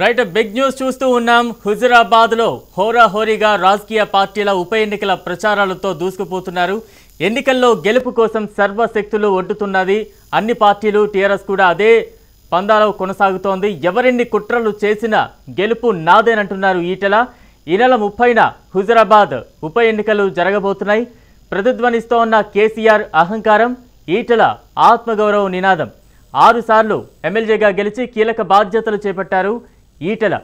Right big news చూస్తూ ఉన్నాం హోరా హోరాహోరీగా రాజకీయ పార్టీల ఉప ఎన్నికల ప్రచారాలతో దూసుకుపోతున్నారు ఎన్నికల్లో గెలుపు కోసం సర్వశక్తులు ఒడ్డుతున్నది అన్ని పార్టీలు టీఆర్ఎస్ కూడా అదే పందాలో కొనసాగుతోంది ఎవరెన్ని కుట్రలు చేసినా గెలుపు నాదేనంటున్నారు ఈటెల ఈ నెల ముప్పైన హుజురాబాద్ ఉప ఎన్నికలు జరగబోతున్నాయి ప్రతిధ్వనిస్తోన్న కేసీఆర్ అహంకారం ఈటల ఆత్మగౌరవ నినాదం ఆరుసార్లు ఎమ్మెల్యేగా గెలిచి కీలక బాధ్యతలు చేపట్టారు ఈటెల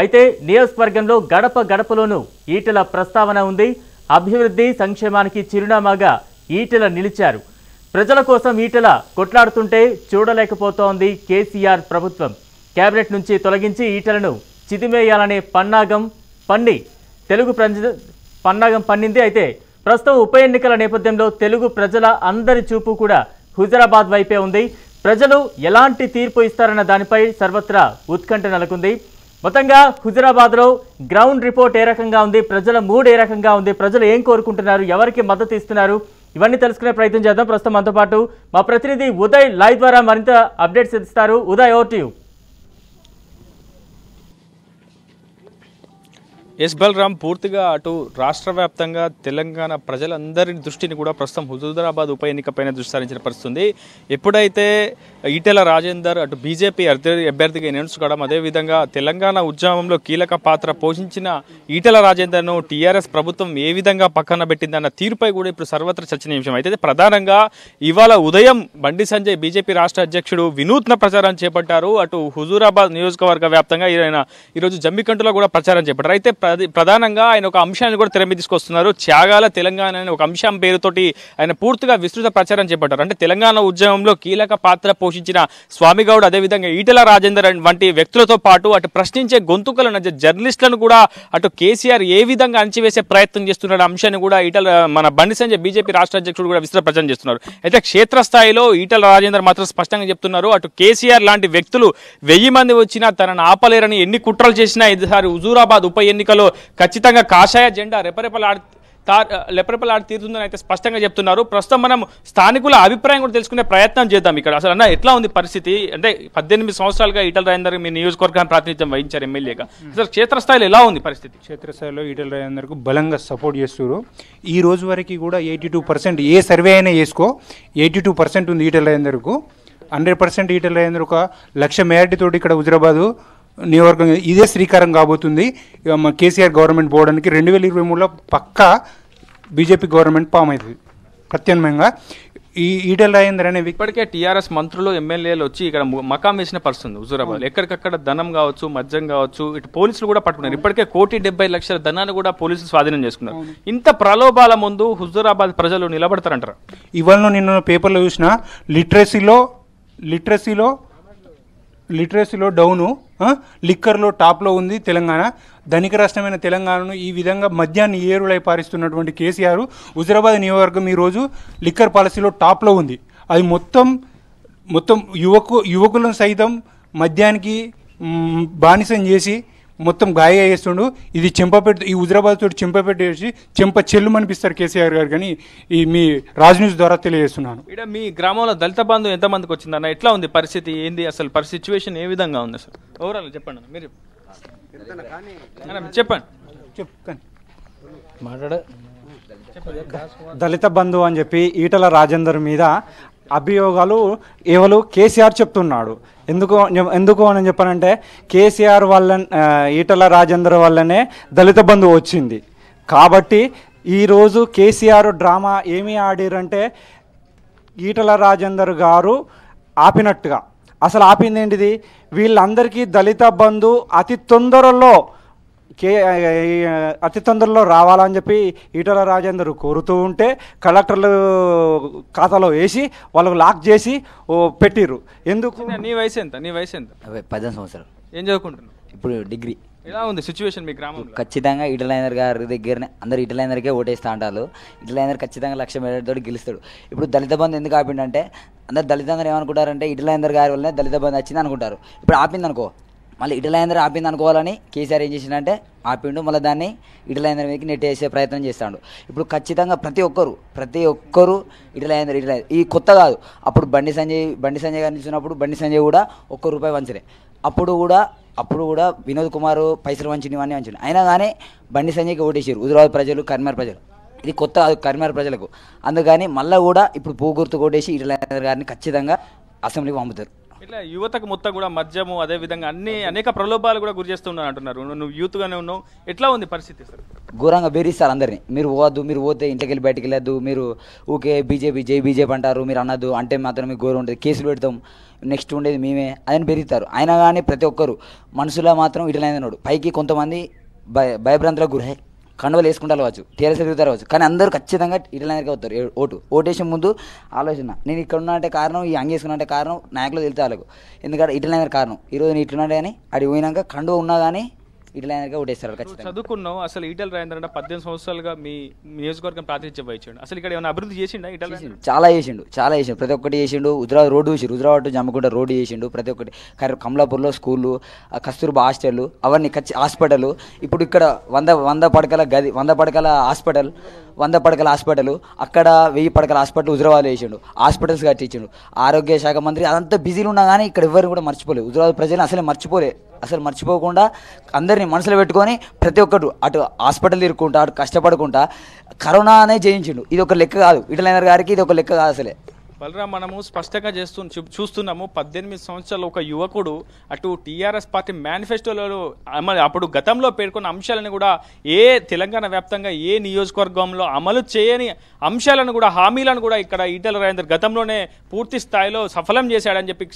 అయితే నియోజకవర్గంలో గడప గడపలోనూ ఈటెల ప్రస్తావన ఉంది అభివృద్ధి సంక్షేమానికి చిరునామాగా ఈటెల నిలిచారు ప్రజల కోసం ఈటెల కొట్లాడుతుంటే చూడలేకపోతోంది కేసీఆర్ ప్రభుత్వం కేబినెట్ నుంచి తొలగించి ఈటలను చిదిమేయాలనే పన్నాగం పండి తెలుగు ప్రజ పన్నాగం పండింది అయితే ప్రస్తుతం ఉప ఎన్నికల నేపథ్యంలో తెలుగు ప్రజల అందరి చూపు కూడా హుజరాబాద్ వైపే ఉంది ప్రజలు ఎలాంటి తీర్పు ఇస్తారన్న దానిపై సర్వత్రా ఉత్కంఠ నెలకొంది మొత్తంగా హుజరాబాద్లో గ్రౌండ్ రిపోర్ట్ ఏ రకంగా ఉంది ప్రజల మూడ్ ఏ రకంగా ఉంది ప్రజలు ఏం కోరుకుంటున్నారు ఎవరికి మద్దతు ఇస్తున్నారు ఇవన్నీ తెలుసుకునే ప్రయత్నం చేద్దాం ప్రస్తుతం మనతో పాటు మా ప్రతినిధి ఉదయ్ లైవ్ ద్వారా మరింత అప్డేట్స్ ఇస్తారు ఉదయ్ ఓ టు ఎస్ బలరాం పూర్తిగా అటు రాష్ట్ర వ్యాప్తంగా తెలంగాణ ప్రజలందరి దృష్టిని కూడా ప్రస్తుతం హుజూరాబాద్ ఉప ఎన్నికపైన దృష్టి సారించిన పరిస్థితుంది ఎప్పుడైతే ఈటెల రాజేందర్ అటు బీజేపీ అభ్యర్థిగా అనౌన్స్ అదేవిధంగా తెలంగాణ ఉద్యమంలో కీలక పాత్ర పోషించిన ఈటెల రాజేందర్ను టీఆర్ఎస్ ప్రభుత్వం ఏ విధంగా పక్కన పెట్టిందన్న తీరుపై కూడా ఇప్పుడు సర్వత్ర చర్చనీయాంశం అయితే ప్రధానంగా ఇవాళ ఉదయం బండి సంజయ్ బీజేపీ రాష్ట్ర అధ్యక్షుడు వినూత్న ప్రచారం చేపట్టారు అటు హుజూరాబాద్ నియోజకవర్గ వ్యాప్తంగా ఈయన ఈరోజు జమ్మికంటులో కూడా ప్రచారం చేపట్టారు అయితే ప్రధానంగా ఆయన ఒక అంశాన్ని కూడా తెర తీసుకొస్తున్నారు త్యాగాల తెలంగాణ అనే ఒక అంశం పేరుతోటి ఆయన పూర్తిగా విస్తృత ప్రచారం చేపట్టారు అంటే తెలంగాణ ఉద్యమంలో కీలక పాత్ర పోషించిన స్వామిగౌడ్ అదేవిధంగా ఈటల రాజేందర్ వంటి వ్యక్తులతో పాటు అటు ప్రశ్నించే గొంతుకలను జర్నలిస్టులను కూడా అటు కేసీఆర్ ఏ విధంగా అణచివేసే ప్రయత్నం చేస్తున్న అంశాన్ని కూడా ఈటల మన బండి సంజయ్ బీజేపీ రాష్ట్ర అధ్యక్షుడు కూడా విస్తృత ప్రచారం చేస్తున్నారు అయితే క్షేత్రస్థాయిలో ఈటల రాజేందర్ మాత్రం స్పష్టంగా చెప్తున్నారు అటు కేసీఆర్ లాంటి వ్యక్తులు వెయ్యి మంది వచ్చినా తనను ఆపలేరని ఎన్ని కుట్రలు చేసినా ఇదిసారి హుజూరాబాద్ ఉప ఎన్నికలు ఎన్నికల్లో ఖచ్చితంగా కాషాయ జెండా రెపరెపలాడి తా లెపరెపలాడి తీరుతుందని అయితే స్పష్టంగా చెప్తున్నారు ప్రస్తుతం మనం స్థానికుల అభిప్రాయం కూడా తెలుసుకునే ప్రయత్నం చేద్దాం ఇక్కడ అసలు అన్న ఎట్లా ఉంది పరిస్థితి అంటే పద్దెనిమిది సంవత్సరాలుగా ఈటల రాజేందర్ మీ నియోజకవర్గాన్ని ప్రాతినిధ్యం వహించారు ఎమ్మెల్యేగా అసలు క్షేత్రస్థాయిలో ఎలా ఉంది పరిస్థితి క్షేత్రస్థాయిలో ఈటల రాజేందర్కు బలంగా సపోర్ట్ చేస్తున్నారు ఈ రోజు వరకు కూడా ఎయిటీ టూ పర్సెంట్ ఏ సర్వే అయినా వేసుకో ఎయిటీ టూ పర్సెంట్ ఉంది ఈటల రాజేందర్కు హండ్రెడ్ పర్సెంట్ ఈటల రాజేందర్ ఒక లక్ష మేరటితోటి ఇక్కడ హుజరాబాదు నియోజకవర్గం ఇదే శ్రీకారం కాబోతుంది కేసీఆర్ గవర్నమెంట్ పోవడానికి రెండు వేల ఇరవై మూడులో పక్కా బీజేపీ గవర్నమెంట్ ఫామ్ అవుతుంది ప్రత్యామ్నాయంగా ఈ ఈటల్ రాజేందర్ అనేవి ఇప్పటికే టీఆర్ఎస్ మంత్రులు ఎమ్మెల్యేలు వచ్చి ఇక్కడ మకాం వేసిన పరిస్థితి ఉంది హుజూరాబాద్ ఎక్కడికక్కడ ధనం కావచ్చు మద్యం కావచ్చు ఇటు పోలీసులు కూడా పట్టుకున్నారు ఇప్పటికే కోటి డెబ్బై లక్షల ధనాన్ని కూడా పోలీసులు స్వాధీనం చేసుకున్నారు ఇంత ప్రలోభాల ముందు హుజూరాబాద్ ప్రజలు నిలబడతారంటారు ఇవాళ నిన్న పేపర్లో చూసిన లిటరసీలో లిటరసీలో లిటరసీలో డౌను లిక్కర్లో టాప్లో ఉంది తెలంగాణ ధనిక రాష్ట్రమైన తెలంగాణను ఈ విధంగా మద్యాన్ని ఏరులై పారిస్తున్నటువంటి కేసీఆర్ హుజరాబాద్ నియోజకవర్గం ఈరోజు లిక్కర్ పాలసీలో టాప్లో ఉంది అది మొత్తం మొత్తం యువకు యువకులను సైతం మద్యానికి బానిసం చేసి మొత్తం గాయ వేస్తుండు ఇది చెంపపెట్టు ఈ హుజరాబాద్ తోటి చెంపపెట్టేసి చెంప చెల్లు అనిపిస్తారు కేసీఆర్ గారు కానీ ఈ మీ రాజ్ న్యూస్ ద్వారా తెలియజేస్తున్నాను ఇక్కడ మీ గ్రామంలో దళిత ఎంత ఎంతమందికి వచ్చిందన్న ఎట్లా ఉంది పరిస్థితి ఏంది అసలు పరిస్థితి సిచ్యువేషన్ ఏ విధంగా ఉంది అసలు ఓవరాల్ చెప్పండి మీరు చెప్పండి చెప్పండి మాట్లాడ దళిత బంధు అని చెప్పి ఈటల రాజేందర్ మీద అభియోగాలు ఎవరు కేసీఆర్ చెప్తున్నాడు ఎందుకు ఎందుకు అని చెప్పానంటే కేసీఆర్ వల్ల ఈటల రాజేందర్ వల్లనే దళిత బంధు వచ్చింది కాబట్టి ఈరోజు కేసీఆర్ డ్రామా ఏమి ఆడిరంటే ఈటల రాజేందర్ గారు ఆపినట్టుగా అసలు ఆపింది ఏంటిది వీళ్ళందరికీ దళిత బంధు అతి తొందరలో కే అతి తొందరలో రావాలని చెప్పి ఈటల రాజేందర్ కోరుతూ ఉంటే కలెక్టర్లు ఖాతాలో వేసి వాళ్ళకు లాక్ చేసి పెట్టిర్రు ఎందుకు నీ వయసు ఎంత నీ వయసు ఎంత పద్దెనిమిది సంవత్సరాలు ఏం చదువుకుంటున్నావు ఇప్పుడు డిగ్రీ ఎలా ఉంది సిచ్యువేషన్ మీ గ్రామంలో ఖచ్చితంగా ఇటలైనర్ గారి దగ్గరనే అందరు ఇటలైనర్కే ఓటేస్తా అంటారు ఇటలైనర్ ఖచ్చితంగా లక్ష్యం పెట్టడంతో గెలుస్తాడు ఇప్పుడు దళిత బంధు ఎందుకు ఆపిండంటే అందరు దళితందరూ ఏమనుకుంటారంటే ఇటలైనర్ గారి వల్లనే దళిత బంధు వచ్చింది అనుకుంటారు ఇప్పుడు ఆపింది అనుకో మళ్ళీ ఇటలేంద్ర ఆపింది అనుకోవాలని కేసీఆర్ ఏం చేసిండంటే ఆపిండు మళ్ళీ దాన్ని ఇటలేంద్ర మీదకి నెట్టేసే ప్రయత్నం చేస్తాడు ఇప్పుడు ఖచ్చితంగా ప్రతి ఒక్కరు ప్రతి ఒక్కరు ఇటలేంద్ర ఇటల ఈ కొత్త కాదు అప్పుడు బండి సంజయ్ బండి సంజయ్ గారిని చూసినప్పుడు బండి సంజయ్ కూడా ఒక్క రూపాయి వంచలే అప్పుడు కూడా అప్పుడు కూడా వినోద్ కుమార్ పైసలు వంచినవి అన్నీ వంచిండు అయినా కానీ బండి సంజయ్కి ఓటేసారు హుజరాబాద్ ప్రజలు కర్మర్ ప్రజలు ఇది కొత్త కాదు కర్మర్ ప్రజలకు అందుకని మళ్ళీ కూడా ఇప్పుడు పూగుర్తు గుర్తు కొట్టేసి ఇటలేంద్ర గారిని ఖచ్చితంగా అసెంబ్లీకి పంపుతారు ఇట్లా యువతకు మొత్తం కూడా మద్యము అదే విధంగా అన్ని అనేక ప్రలోభాలు కూడా గురి చేస్తున్నాను అంటున్నారు నువ్వు యూత్గానే ఉన్నావు ఎట్లా ఉంది పరిస్థితి సార్ ఘోరంగా బెదిరిస్తారు అందరినీ మీరు పోవద్దు మీరు పోతే ఇంటికి వెళ్ళి బయటికి వెళ్ళద్దు మీరు ఊకే బీజేపీ జై బీజేపీ అంటారు మీరు అనదు అంటే మాత్రం మీకు ఘోరం ఉంటుంది కేసులు పెడతాం నెక్స్ట్ ఉండేది మేమే అని పెరుగుతారు అయినా కానీ ప్రతి ఒక్కరు మనుషుల మాత్రం అయినాడు పైకి కొంతమంది భయ భయభ్రాంతులకు గురయ్యాయి కండవలు వేసుకుంటారు కావచ్చు టీఆర్ఎస్ తిరుగుతారు కావచ్చు కానీ అందరూ ఖచ్చితంగా ఇటలానికి అవుతారు ఓటు ఓటేషన్ ముందు ఆలోచన నేను ఇక్కడ ఉన్నట్టే కారణం ఈ అంగి వేసుకున్నట్టే కారణం నాయకులు తెలితే వాళ్ళకు ఎందుకంటే ఇటలానికి కారణం ఈరోజు నేను ఇట్లున్నాడే కానీ అడిగి పోయినాక కండువ ఉన్నా కానీ ఈటల రాజేంద్రగా ఓటేస్తారు ఖచ్చితంగా అసలు ఈటల రాజేంద్ర అంటే పద్దెనిమిది సంవత్సరాలుగా మీ నియోజకవర్గం ప్రాతినిధ్యం వహించాడు అసలు ఇక్కడ ఏమైనా అభివృద్ధి చేసిండా ఈటల చాలా చేసిండు చాలా చేసిండు ప్రతి ఒక్కటి చేసిండు హుజరాబాద్ రోడ్డు చేసి హుజరాబాద్ జమ్మకుంట రోడ్డు చేసిండు ప్రతి ఒక్కటి కమలాపూర్లో స్కూళ్ళు కస్తూర్బా హాస్టల్ అవన్నీ ఖచ్చి హాస్పిటల్ ఇప్పుడు ఇక్కడ వంద వంద పడకల గది వంద పడకల హాస్పిటల్ వంద పడకల హాస్పిటల్ అక్కడ వెయ్యి పడకల హాస్పిటల్ హుజరాబాద్ వేసిండు హాస్పిటల్స్ కట్టించిండు ఆరోగ్య శాఖ మంత్రి అదంతా బిజీలు ఉన్నా కానీ ఇక్కడ ఎవరు కూడా మర్చిపోలేదు హుజరాబాద్ ప్రజలు అసలే మర్చిపోలే అసలు మర్చిపోకుండా అందరినీ మనసులో పెట్టుకొని ప్రతి ఒక్కరు అటు హాస్పిటల్ తిరుక్కుంటా అటు కష్టపడుకుంటా కరోనా అనే జయించిండు ఇది ఒక లెక్క కాదు ఇటలైనర్ గారికి ఇది ఒక లెక్క కాదు అసలే బలరా మనము స్పష్టంగా చేస్తు చూస్తున్నాము పద్దెనిమిది సంవత్సరాలు ఒక యువకుడు అటు టీఆర్ఎస్ పార్టీ మేనిఫెస్టోలో అప్పుడు గతంలో పేర్కొన్న అంశాలను కూడా ఏ తెలంగాణ వ్యాప్తంగా ఏ నియోజకవర్గంలో అమలు చేయని అంశాలను కూడా హామీలను కూడా ఇక్కడ ఈటల రాజేందర్ గతంలోనే పూర్తి స్థాయిలో సఫలం చేశాడని చెప్పి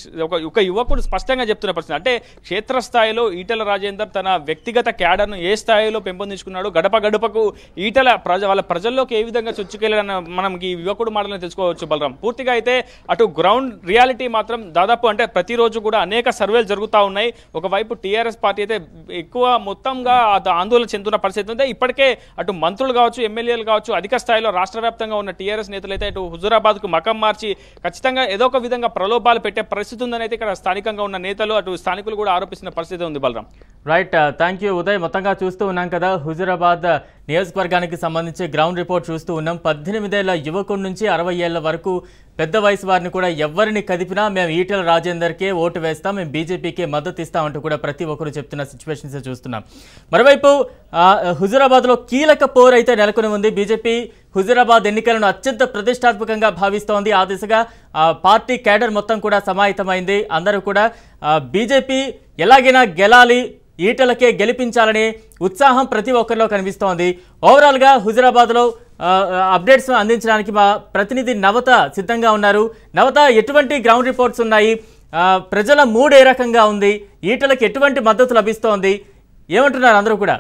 ఒక యువకుడు స్పష్టంగా చెప్తున్న ప్రశ్న అంటే క్షేత్రస్థాయిలో ఈటల రాజేందర్ తన వ్యక్తిగత క్యాడర్ను ఏ స్థాయిలో పెంపొందించుకున్నాడు గడప గడపకు ఈటల ప్రజ వాళ్ళ ప్రజల్లోకి ఏ విధంగా చొచ్చుకెళ్ళాడని మనకి యువకుడు మాటలను తెలుసుకోవచ్చు బలరాం పూర్తిగా పూర్తిగా అయితే అటు గ్రౌండ్ రియాలిటీ మాత్రం దాదాపు అంటే ప్రతిరోజు కూడా అనేక సర్వేలు జరుగుతూ ఉన్నాయి ఒకవైపు టీఆర్ఎస్ పార్టీ అయితే ఎక్కువ మొత్తంగా ఆందోళన చెందుతున్న పరిస్థితి ఉంది ఇప్పటికే అటు మంత్రులు కావచ్చు ఎమ్మెల్యేలు కావచ్చు అధిక స్థాయిలో రాష్ట్ర ఉన్న టీఆర్ఎస్ నేతలు అయితే అటు హుజురాబాద్కు మకం మార్చి ఖచ్చితంగా ఏదో ఒక విధంగా ప్రలోభాలు పెట్టే పరిస్థితి ఉందని అయితే ఇక్కడ స్థానికంగా ఉన్న నేతలు అటు స్థానికులు కూడా ఆరోపిస్తున్న పరిస్థితి ఉంది Balaram right thank you Uday మొత్తంగా చూస్తూ ఉన్నాం కదా హుజురాబాద్ నియోజకవర్గానికి సంబంధించి గ్రౌండ్ రిపోర్ట్ చూస్తూ ఉన్నాం పద్దెనిమిదేళ్ల యువకుడి నుంచి అరవై ఏళ్ల వరకు పెద్ద వయసు వారిని కూడా ఎవరిని కదిపినా మేము ఈటెల రాజేందర్కే ఓటు వేస్తాం మేము బీజేపీకే మద్దతు ఇస్తామంటూ కూడా ప్రతి ఒక్కరు చెప్తున్న సిచ్యువేషన్స్ చూస్తున్నాం మరోవైపు హుజురాబాద్లో కీలక పోర్ అయితే నెలకొని ఉంది బీజేపీ హుజురాబాద్ ఎన్నికలను అత్యంత ప్రతిష్టాత్మకంగా భావిస్తోంది ఆ దిశగా పార్టీ కేడర్ మొత్తం కూడా సమాహితమైంది అందరూ కూడా బీజేపీ ఎలాగైనా గెలాలి ఈటలకే గెలిపించాలనే ఉత్సాహం ప్రతి ఒక్కరిలో కనిపిస్తోంది ఓవరాల్గా హుజరాబాద్లో అప్డేట్స్ అందించడానికి మా ప్రతినిధి నవత సిద్ధంగా ఉన్నారు నవత ఎటువంటి గ్రౌండ్ రిపోర్ట్స్ ఉన్నాయి ప్రజల మూడ్ ఏ రకంగా ఉంది ఈటలకు ఎటువంటి మద్దతు లభిస్తోంది ఏమంటున్నారు అందరూ కూడా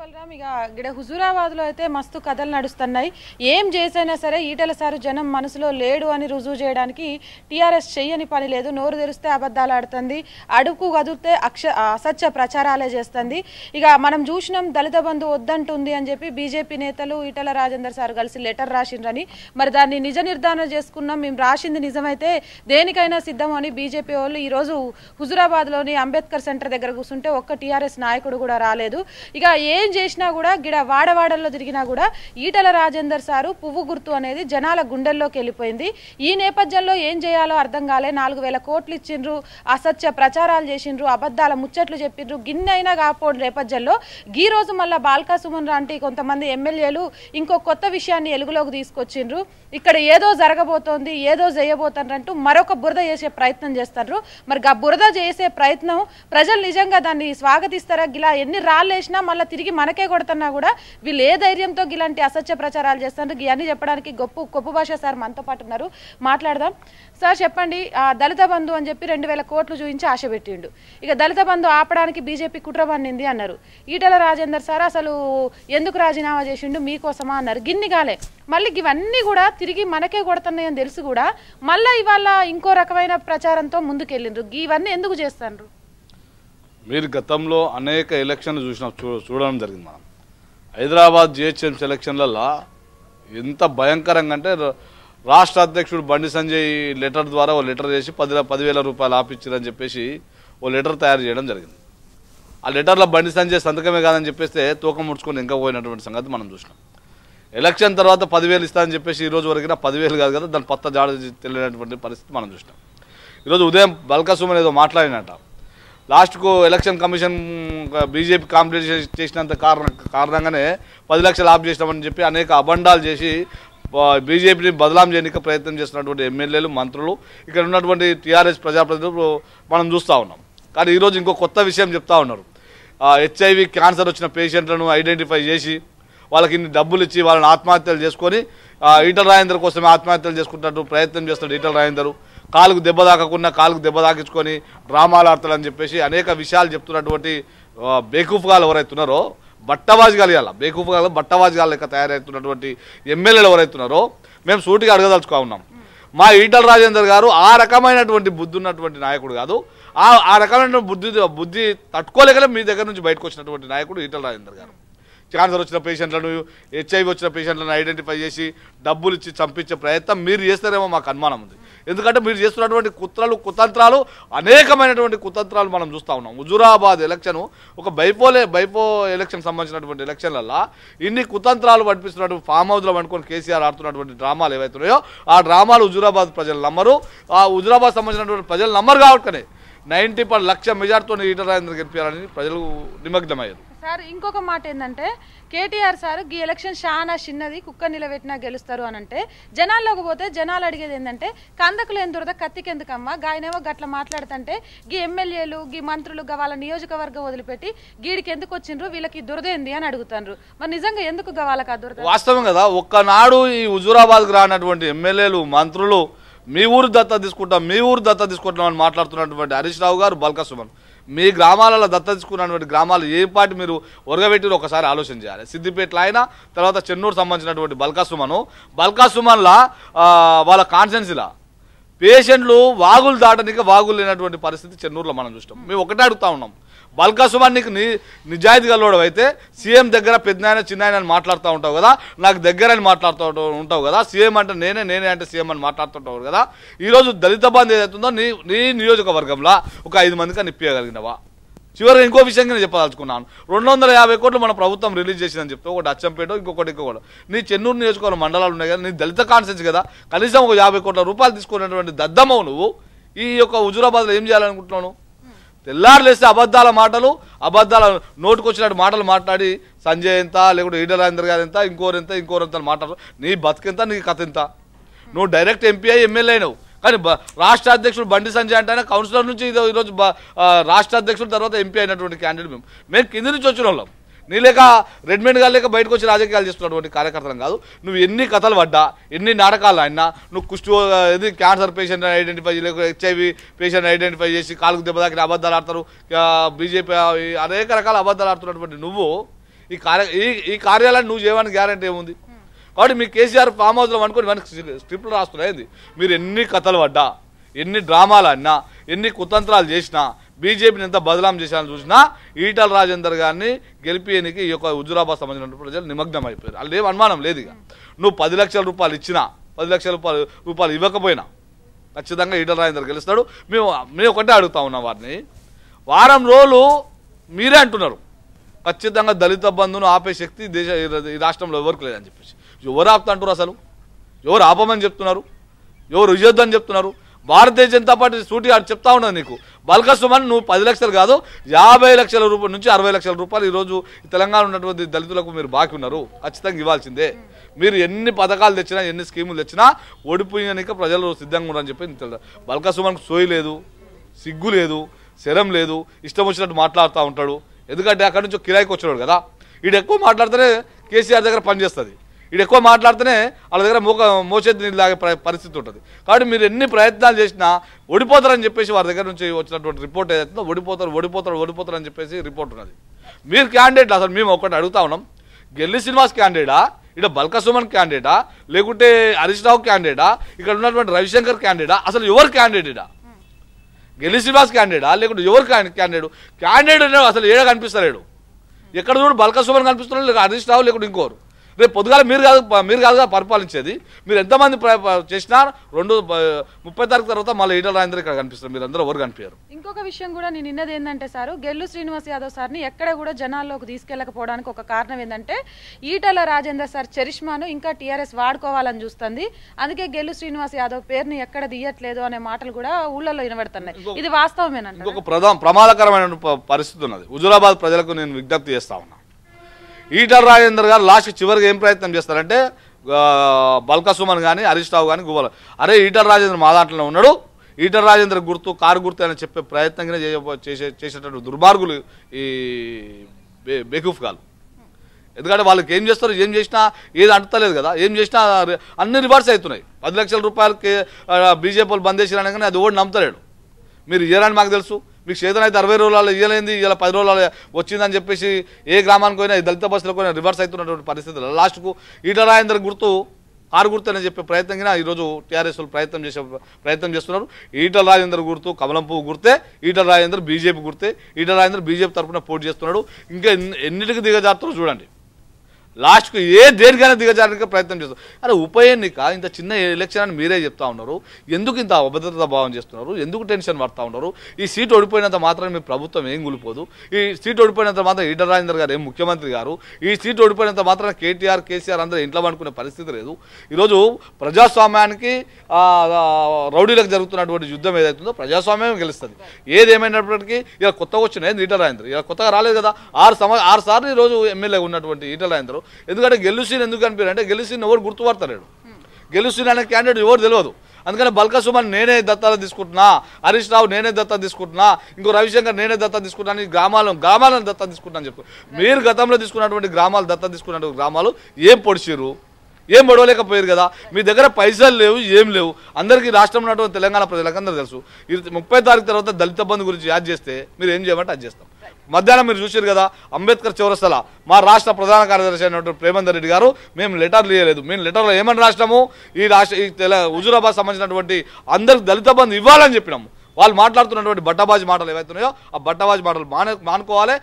బలరామ్ ఇక ఇక్కడ హుజూరాబాద్లో అయితే మస్తు కథలు నడుస్తున్నాయి ఏం చేసైనా సరే ఈటల సారు జనం మనసులో లేడు అని రుజువు చేయడానికి టీఆర్ఎస్ చెయ్యని పని లేదు నోరు తెరిస్తే అబద్ధాలు ఆడుతుంది అడుగు కదిరితే అక్ష అసత్య ప్రచారాలే చేస్తుంది ఇక మనం చూసినాం దళిత బంధు వద్దంటుంది అని చెప్పి బీజేపీ నేతలు ఈటల రాజేందర్ సార్ కలిసి లెటర్ రాసిండ్రని మరి దాన్ని నిజ నిర్ధారణ చేసుకున్నాం మేము రాసింది నిజమైతే దేనికైనా సిద్ధం అని బీజేపీ వాళ్ళు ఈరోజు హుజూరాబాద్లోని అంబేద్కర్ సెంటర్ దగ్గర కూర్చుంటే ఒక్క టీఆర్ఎస్ నాయకుడు కూడా రాలేదు ఇక ఏ ఏం చేసినా కూడా గిడ వాడవాడల్లో తిరిగినా కూడా ఈటల రాజేందర్ సారు పువ్వు గుర్తు అనేది జనాల గుండెల్లోకి వెళ్ళిపోయింది ఈ నేపథ్యంలో ఏం చేయాలో అర్థం కాలే నాలుగు వేల కోట్లు ఇచ్చిండ్రు అసత్య ప్రచారాలు చేసిండ్రు అబద్ధాల ముచ్చట్లు చెప్పిండ్రు అయినా కాకపోవడం నేపథ్యంలో ఈ రోజు మళ్ళీ బాల్కా సుమన్ లాంటి కొంతమంది ఎమ్మెల్యేలు ఇంకో కొత్త విషయాన్ని ఎలుగులోకి తీసుకొచ్చిండ్రు ఇక్కడ ఏదో జరగబోతోంది ఏదో చేయబోతారంటూ మరొక బురద చేసే ప్రయత్నం చేస్తారు మరి ఆ బురద చేసే ప్రయత్నం ప్రజలు నిజంగా దాన్ని స్వాగతిస్తారా ఇలా ఎన్ని రాళ్ళు వేసినా మళ్ళీ తిరిగి మనకే కొడుతున్నా కూడా వీళ్ళు ఏ ధైర్యంతో ఇలాంటి అసత్య ప్రచారాలు చేస్తారు ఇవన్నీ చెప్పడానికి గొప్ప గొప్ప భాష సార్ మనతో పాటు ఉన్నారు మాట్లాడదాం సార్ చెప్పండి ఆ దళిత బంధు అని చెప్పి రెండు వేల కోట్లు చూపించి ఆశ పెట్టిండు ఇక దళిత బంధు ఆపడానికి బీజేపీ కుట్ర పండింది అన్నారు ఈటల రాజేందర్ సార్ అసలు ఎందుకు రాజీనామా చేసిండు మీకోసమా అన్నారు గిన్ని గాలే మళ్ళీ ఇవన్నీ కూడా తిరిగి మనకే కొడుతున్నాయని తెలుసు కూడా మళ్ళీ ఇవాళ ఇంకో రకమైన ప్రచారంతో ముందుకెళ్ళిండ్రు ఇవన్నీ ఎందుకు చేస్తాండ్రు మీరు గతంలో అనేక ఎలక్షన్లు చూసిన చూడడం జరిగింది మనం హైదరాబాద్ జిహెచ్ఎంసీ ఎలక్షన్లలో ఎంత భయంకరంగా అంటే రాష్ట్ర అధ్యక్షుడు బండి సంజయ్ లెటర్ ద్వారా ఓ లెటర్ చేసి పది పదివేల రూపాయలు ఆపించారని చెప్పేసి ఓ లెటర్ తయారు చేయడం జరిగింది ఆ లెటర్లో బండి సంజయ్ సంతకమే కాదని చెప్పేస్తే తూకం ముడుచుకొని ఇంకా పోయినటువంటి సంగతి మనం చూసినాం ఎలక్షన్ తర్వాత పదివేలు ఇస్తానని చెప్పేసి ఈరోజు వరకు పదివేలు కాదు కదా దాని పత్త జాడ తెలియనటువంటి పరిస్థితి మనం చూసినాం ఈరోజు ఉదయం బల్కసుమన్ ఏదో మాట్లాడినట్ట లాస్ట్కు ఎలక్షన్ కమిషన్ బీజేపీ కాంపిటీషన్ చేసినంత కారణ కారణంగానే పది లక్షలు ఆఫ్ చేసినామని చెప్పి అనేక అబండాలు చేసి బీజేపీని బదలాం చేయడానికి ప్రయత్నం చేస్తున్నటువంటి ఎమ్మెల్యేలు మంత్రులు ఇక్కడ ఉన్నటువంటి టీఆర్ఎస్ ప్రజాప్రతినిధులు మనం చూస్తూ ఉన్నాం కానీ ఈరోజు ఇంకో కొత్త విషయం చెప్తా ఉన్నారు హెచ్ఐవి క్యాన్సర్ వచ్చిన పేషెంట్లను ఐడెంటిఫై చేసి వాళ్ళకి ఇన్ని డబ్బులు ఇచ్చి వాళ్ళని ఆత్మహత్యలు చేసుకొని ఈటల రాయందర్ కోసమే ఆత్మహత్యలు చేసుకుంటున్నట్టు ప్రయత్నం చేస్తున్నాడు ఈటల రాయందరు కాలుకు దెబ్బ తాకకుండా కాలుకు దెబ్బ తాకించుకొని డ్రామాలు ఆడతాడని చెప్పేసి అనేక విషయాలు చెప్తున్నటువంటి బేకూఫ్గాలు ఎవరైతున్నారో బట్టబాజీగాలు ఇవ్వాలి బేకూఫ్గాలు బట్టబాజీగాలు లెక్క తయారవుతున్నటువంటి ఎమ్మెల్యేలు ఎవరైతున్నారో మేము సూటిగా అడగదలుచుకో ఉన్నాం మా ఈటల రాజేందర్ గారు ఆ రకమైనటువంటి బుద్ధి ఉన్నటువంటి నాయకుడు కాదు ఆ ఆ రకమైన బుద్ధి బుద్ధి తట్టుకోలేకనే మీ దగ్గర నుంచి బయటకు వచ్చినటువంటి నాయకుడు ఈటల రాజేందర్ గారు క్యాన్సర్ వచ్చిన పేషెంట్లను హెచ్ఐవి వచ్చిన పేషెంట్లను ఐడెంటిఫై చేసి డబ్బులు ఇచ్చి చంపించే ప్రయత్నం మీరు చేస్తారేమో మాకు అనుమానం ఉంది ఎందుకంటే మీరు చేస్తున్నటువంటి కుత్రలు కుతంత్రాలు అనేకమైనటువంటి కుతంత్రాలు మనం చూస్తూ ఉన్నాం హుజురాబాద్ ఎలక్షన్ ఒక బైపోలే బైపో ఎలక్షన్ సంబంధించినటువంటి ఎలక్షన్లల్లో ఇన్ని కుతంత్రాలు పడిపిస్తున్నటువంటి ఫామ్ హౌస్లో పండుకొని కేసీఆర్ ఆడుతున్నటువంటి డ్రామాలు ఏవైతున్నాయో ఆ డ్రామాలు హుజురాబాద్ ప్రజలు నమ్మరు ఆ హుజురాబాద్ సంబంధించినటువంటి ప్రజలు నమ్మరు కాబట్టి నైంటీ పర్ లక్ష మెజార్టీతో ఈటర్ రాజేంద్ర గెలిపారని ప్రజలు నిమగ్నమయ్యారు సార్ ఇంకొక మాట ఏంటంటే కేటీఆర్ సార్ ఈ ఎలక్షన్ చాలా చిన్నది కుక్క నిలబెట్టినా గెలుస్తారు అని అంటే జనాల్లోకి పోతే జనాలు అడిగేది ఏంటంటే కందకులు ఎందురద కత్తికి ఎందుకమ్మా గాయనేమో గట్ల మాట్లాడుతుంటే గీ ఎమ్మెల్యేలు గీ మంత్రులు వాళ్ళ నియోజకవర్గం వదిలిపెట్టి గీడికి ఎందుకు వచ్చిండ్రు వీళ్ళకి ఏంది అని అడుగుతారు మరి నిజంగా ఎందుకు గవాలకు ఆ దురద వాస్తవం కదా ఒక్కనాడు ఈ హుజూరాబాద్కు రానటువంటి ఎమ్మెల్యేలు మంత్రులు మీ ఊరు దత్త తీసుకుంటాం మీ ఊరు దత్త తీసుకుంటాం అని మాట్లాడుతున్నటువంటి హరీష్ రావు గారు బల్కా సుమన్ మీ గ్రామాలలో దత్తంచుకున్నటువంటి గ్రామాలు ఏ పాటి మీరు ఒరగబెట్టిరో ఒకసారి ఆలోచన చేయాలి సిద్దిపేటలో అయినా తర్వాత చెన్నూరు సంబంధించినటువంటి బల్కా సుమను బల్కా సుమన్లా వాళ్ళ కాన్సెన్సీలా పేషెంట్లు వాగులు దాటడానికి వాగులు లేనటువంటి పరిస్థితి చెన్నూరులో మనం చూస్తాం మేము ఒకటే అడుగుతా ఉన్నాం బల్కా సుమార్ నీకు నిజాయితీ కలవడం అయితే సీఎం దగ్గర పెద్దనాయన చిన్నాయన అని మాట్లాడుతూ ఉంటావు కదా నాకు దగ్గర అని మాట్లాడుతూ ఉంటావు కదా సీఎం అంటే నేనే నేనే అంటే సీఎం అని మాట్లాడుతుంటావు కదా ఈరోజు దళిత బంధు ఏదైతుందో నీ నీ నియోజకవర్గంలో ఒక ఐదు మందికి నిప్పియగలిగినవా చివరికి ఇంకో విషయం నేను చెప్పదలుచుకున్నాను రెండు వందల యాభై కోట్లు మన ప్రభుత్వం రిలీజ్ చేసిందని చెప్తే ఒకటి అచ్చంపేట ఇంకొకటి ఇంకొకటి నీ చెన్నూరు నియోజకవర్గం మండలాలు ఉన్నాయి కదా నీ దళిత కాన్సెన్స్ కదా కనీసం ఒక యాభై కోట్ల రూపాయలు తీసుకునేటువంటి దద్దమ్మవు నువ్వు ఈ యొక్క హుజురాబాద్లో ఏం చేయాలనుకుంటున్నావు తెల్లారులేస్తే అబద్ధాల మాటలు అబద్ధాల నోటుకొచ్చినట్టు మాటలు మాట్లాడి సంజయ్ ఎంత లేకుంటే ఈడల రాజేంద్ర గారు ఎంత ఇంకోరెంత ఇంకోరెంత మాటలు నీ బతికెంత నీ కథ ఎంత నువ్వు డైరెక్ట్ ఎంపీ అయ్యి ఎమ్మెల్యే అయినావు కానీ రాష్ట్ర అధ్యక్షుడు బండి సంజయ్ అంటే కౌన్సిలర్ నుంచి ఈరోజు రాష్ట్ర అధ్యక్షుడు తర్వాత ఎంపీ అయినటువంటి క్యాండిడేట్ మేము మేము కింది నుంచి వచ్చిన వాళ్ళం నీ లేక రెడ్మెండ్గా లేక బయటకు వచ్చి రాజకీయాలు చేస్తున్నటువంటి కార్యకర్తలు కాదు నువ్వు ఎన్ని కథలు పడ్డా ఎన్ని నాటకాలు అయినా నువ్వు కుష్టి ఇది క్యాన్సర్ పేషెంట్ ఐడెంటిఫై లేక హెచ్ఐవి పేషెంట్ ఐడెంటిఫై చేసి కాలుకు దెబ్బ దాకిన అబద్ధాలు ఆడతారు బీజేపీ అనేక రకాల అబద్ధాలు ఆడుతున్నటువంటి నువ్వు ఈ కార్య ఈ ఈ కార్యాలయాన్ని నువ్వు చేయమని గ్యారంటీ ఏముంది కాబట్టి మీ కేసీఆర్ ఫామ్ హౌస్లో అనుకోని మనకి స్క్రిప్ట్లు రాస్తున్నాయి మీరు ఎన్ని కథలు పడ్డా ఎన్ని డ్రామాలు అన్నా ఎన్ని కుతంత్రాలు చేసినా బీజేపీని ఎంత బదలాం చేశాలని చూసినా ఈటల రాజేందర్ గారిని గెలిపేయనికి ఈ యొక్క హుజురాబాద్ సంబంధించిన ప్రజలు నిమగ్నం అయిపోయారు అది ఏం అనుమానం లేదు ఇక నువ్వు పది లక్షల రూపాయలు ఇచ్చినా పది లక్షల రూపాయలు రూపాయలు ఇవ్వకపోయినా ఖచ్చితంగా ఈటల రాజేందర్ గెలుస్తాడు మేము మేము ఒకటే అడుగుతా ఉన్నాం వారిని వారం రోజులు మీరే అంటున్నారు ఖచ్చితంగా దళిత బంధును ఆపే శక్తి దేశ ఈ రాష్ట్రంలో ఎవరికి లేదని చెప్పేసి ఎవరు ఆపుతా అంటారు అసలు ఎవరు ఆపమని చెప్తున్నారు ఎవరు విజయొద్దని చెప్తున్నారు భారతీయ జనతా పార్టీ సూటిగా చెప్తా ఉన్నాను నీకు బల్క సుమన్ నువ్వు పది లక్షలు కాదు యాభై లక్షల రూపాయల నుంచి అరవై లక్షల రూపాయలు ఈరోజు తెలంగాణ ఉన్నటువంటి దళితులకు మీరు బాకీ ఉన్నారు ఖచ్చితంగా ఇవ్వాల్సిందే మీరు ఎన్ని పథకాలు తెచ్చినా ఎన్ని స్కీములు తెచ్చినా ఓడిపోయినాక ప్రజలు సిద్ధంగా ఉన్నారని చెప్పి తెలుసు బల్క సుమన్కు సోయి లేదు సిగ్గు లేదు శరం లేదు ఇష్టం వచ్చినట్టు మాట్లాడుతూ ఉంటాడు ఎందుకంటే అక్కడి నుంచి కిరాయికి వచ్చినాడు కదా వీడు ఎక్కువ మాట్లాడితేనే కేసీఆర్ దగ్గర పనిచేస్తుంది వీడు ఎక్కువ మాట్లాడితేనే వాళ్ళ దగ్గర మోక మోచేతి నీళ్ళు లాగే పరిస్థితి ఉంటుంది కాబట్టి మీరు ఎన్ని ప్రయత్నాలు చేసినా ఓడిపోతారని చెప్పేసి వారి దగ్గర నుంచి వచ్చినటువంటి రిపోర్ట్ ఏదైతే ఓడిపోతారు ఓడిపోతారు ఓడిపోతారు అని చెప్పేసి రిపోర్ట్ ఉన్నది మీరు క్యాండిడేట్ అసలు మేము ఒకటి అడుగుతా ఉన్నాం గెల్లి శ్రీనివాస్ క్యాండిడేటా ఇక్కడ బల్కసుమన్ సుమన్ క్యాండిడేటా లేకుంటే హరీష్ రావు క్యాండిడేటా ఇక్కడ ఉన్నటువంటి రవిశంకర్ క్యాండిడేటా అసలు ఎవరు క్యాండిడేటా గెలి శ్రీనివాస్ క్యాండిడేటా లేకుంటే ఎవరు క్యాండిడేట్ క్యాండిడేట్ అసలు కనిపిస్తారు ఏడు ఎక్కడ చూడు బల్కా కనిపిస్తున్నాడు లేక హరీష్ రావు లేకుంటే ఇంకోరు రేపు పొద్దుగాల మీరు కాదు మీరు కాదుగా పరిపాలించేది మీరు ఎంతమంది చేసినా రెండు ముప్పై తారీఖు తర్వాత మళ్ళీ ఈటల రాజేంద్ర ఇక్కడ కనిపిస్తారు మీరు అందరూ ఎవరు కనిపించారు ఇంకొక విషయం కూడా నేను నిన్నది ఏంటంటే సార్ గెల్లు శ్రీనివాస్ యాదవ్ సార్ని ఎక్కడ కూడా జనాల్లోకి తీసుకెళ్ళకపోవడానికి ఒక కారణం ఏంటంటే ఈటల రాజేంద్ర సార్ చరిష్మాను ఇంకా టీఆర్ఎస్ వాడుకోవాలని చూస్తుంది అందుకే గెల్లు శ్రీనివాస్ యాదవ్ పేరుని ఎక్కడ తీయట్లేదు అనే మాటలు కూడా ఊళ్ళలో వినబడుతున్నాయి ఇది వాస్తవమేనా ఇంకొక ప్రధాన ప్రమాదకరమైన పరిస్థితి ఉన్నది హుజురాబాద్ ప్రజలకు నేను విజ్ఞప్తి చేస్తా ఈటల రాజేందర్ గారు లాస్ట్ చివరికి ఏం ప్రయత్నం చేస్తారంటే బల్కసుమన్ సుమన్ కానీ హరీష్ రావు కానీ గువ్వల అరే ఈటల రాజేంద్ర మా దాంట్లోనే ఉన్నాడు ఈటల రాజేంద్ర గుర్తు కారు గుర్తు అని చెప్పే ప్రయత్నంగానే చేసే చేసేటట్టు దుర్మార్గులు ఈ బేకూఫ్ కాలు ఎందుకంటే వాళ్ళకి ఏం చేస్తారు ఏం చేసినా ఏది అంటలేదు కదా ఏం చేసినా అన్ని రివర్స్ అవుతున్నాయి పది లక్షల రూపాయలకి బీజేపీ వాళ్ళు బంద్ చేసిరనగానే అది ఓడి నమ్ముతలేడు మీరు ఇయరని మాకు తెలుసు మీకు చేతనైతే అరవై రోజులలో ఇయ్యలేదు ఇలా పది రోజులలో వచ్చిందని చెప్పేసి ఏ గ్రామానికి పోయినా దళిత బస్సులకు పోయినా రివర్స్ అవుతున్నటువంటి పరిస్థితులు లాస్ట్కు ఈట రాజేంద్ర గుర్తు ఆరు గుర్తు అని చెప్పే ప్రయత్నంగా ఈరోజు టీఆర్ఎస్ ప్రయత్నం చేసే ప్రయత్నం చేస్తున్నారు ఈటల రాజేందర్ గుర్తు కమలం పువ్వు గుర్తే ఈటల రాజేందర్ బీజేపీ గుర్తే ఈటల రాజేందర్ బీజేపీ తరఫున పోటీ చేస్తున్నాడు ఇంకా ఎన్నిటికి దిగజారుతారో చూడండి లాస్ట్కు ఏ దేనికైనా దిగజారడానికి ప్రయత్నం చేస్తారు అరే ఉప ఎన్నిక ఇంత చిన్న ఎలక్షన్ అని మీరే చెప్తా ఉన్నారు ఎందుకు ఇంత అభద్రత భావం చేస్తున్నారు ఎందుకు టెన్షన్ పడతా ఉన్నారు ఈ సీట్ ఓడిపోయినంత మాత్రం మీ ప్రభుత్వం ఏం గులిపోదు ఈ సీట్ ఓడిపోయినంత మాత్రం ఈటల రాజేందర్ గారు ఏం ముఖ్యమంత్రి గారు ఈ సీట్ ఓడిపోయినంత మాత్రం కేటీఆర్ కేసీఆర్ అందరూ ఇంట్లో పడుకునే పరిస్థితి లేదు ఈరోజు ప్రజాస్వామ్యానికి రౌడీలకు జరుగుతున్నటువంటి యుద్ధం ఏదైతుందో ప్రజాస్వామ్యం గెలుస్తుంది ఏదేమైనప్పటికీ ఇలా కొత్తగా వచ్చిన ఈటల రాజేంద్ర ఇలా కొత్తగా రాలేదు కదా ఆరు సమ ఆరు సార్లు ఈరోజు ఎమ్మెల్యే ఉన్నటువంటి ఈటల రాజేంద్ర ఎందుకంటే గెలుసీని ఎందుకు కనిపించారు అంటే గెలుసీని ఎవరు గుర్తుపడతారు గెలుసీని అనే క్యాండిడేట్ ఎవరు తెలియదు అందుకని బల్కసుమన్ సుమన్ నేనే దత్తాలు తీసుకుంటున్నా హరీష్ రావు నేనే దత్తా తీసుకుంటున్నా ఇంకో రవిశంకర్ నేనే దత్తా తీసుకుంటాను గ్రామాలను గ్రామాలను దత్తా తీసుకుంటున్నాను చెప్పు మీరు గతంలో తీసుకున్నటువంటి గ్రామాలు దత్తా తీసుకున్నటువంటి గ్రామాలు ఏం పొడిచిరు ఏం పడవలేకపోయారు కదా మీ దగ్గర పైసలు లేవు ఏం లేవు అందరికీ రాష్ట్రంలో ఉన్నటువంటి తెలంగాణ ప్రజలకు అందరూ తెలుసు ముప్పై తారీఖు తర్వాత దళిత బంధు గురించి యాద్ చేస్తే మీరు ఏం చేయమంటే అది చేస్తాం మధ్యాహ్నం మీరు చూసారు కదా అంబేద్కర్ చౌరస్తల మా రాష్ట్ర ప్రధాన కార్యదర్శి అయినటువంటి ప్రేమందర్ రెడ్డి గారు మేము లెటర్లు ఇవ్వలేదు మేము లెటర్లో ఏమని రాష్ట్రము ఈ రాష్ట్ర ఈ తెల హుజూరాబాద్ సంబంధించినటువంటి అందరికి దళిత బంధు ఇవ్వాలని చెప్పినాము వాళ్ళు మాట్లాడుతున్నటువంటి బట్టబాజీ మాటలు ఏవైతున్నాయో ఆ బట్టబాజీ మాటలు మానే మానుకోవాలి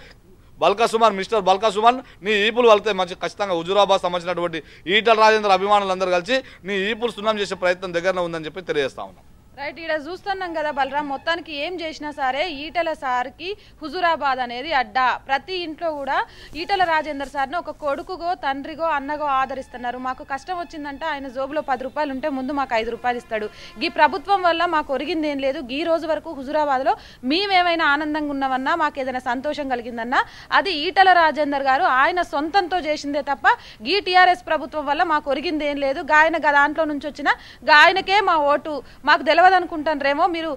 బల్కా సుమన్ మిస్టర్ బల్కా సుమన్ నీ ఈపులు వెళ్తే మంచి ఖచ్చితంగా హుజూరాబాద్ సంబంధించినటువంటి ఈటల రాజేంద్ర అభిమానులందరూ కలిసి నీ ఈపులు సున్నం చేసే ప్రయత్నం దగ్గరనే ఉందని చెప్పి తెలియజేస్తా ఉన్నాం రైట్ ఇక్కడ చూస్తున్నాం కదా బలరాం మొత్తానికి ఏం చేసినా సరే ఈటల సార్కి హుజురాబాద్ అనేది అడ్డా ప్రతి ఇంట్లో కూడా ఈటల రాజేందర్ సార్ని ఒక కొడుకుగో తండ్రిగో అన్నగో ఆదరిస్తున్నారు మాకు కష్టం వచ్చిందంటే ఆయన జోబులో పది రూపాయలు ఉంటే ముందు మాకు ఐదు రూపాయలు ఇస్తాడు ఈ ప్రభుత్వం వల్ల మాకు ఒరిగింది ఏం లేదు ఈ రోజు వరకు హుజురాబాద్లో మేమేమైనా ఆనందంగా ఉన్నామన్నా మాకు ఏదైనా సంతోషం కలిగిందన్నా అది ఈటల రాజేందర్ గారు ఆయన సొంతంతో చేసిందే తప్ప ఈ టీఆర్ఎస్ ప్రభుత్వం వల్ల మాకు ఒరిగింది ఏం లేదు గాయన దాంట్లో నుంచి వచ్చిన గాయనకే మా ఓటు మాకు తెలవ తెలియదు అనుకుంటారేమో మీరు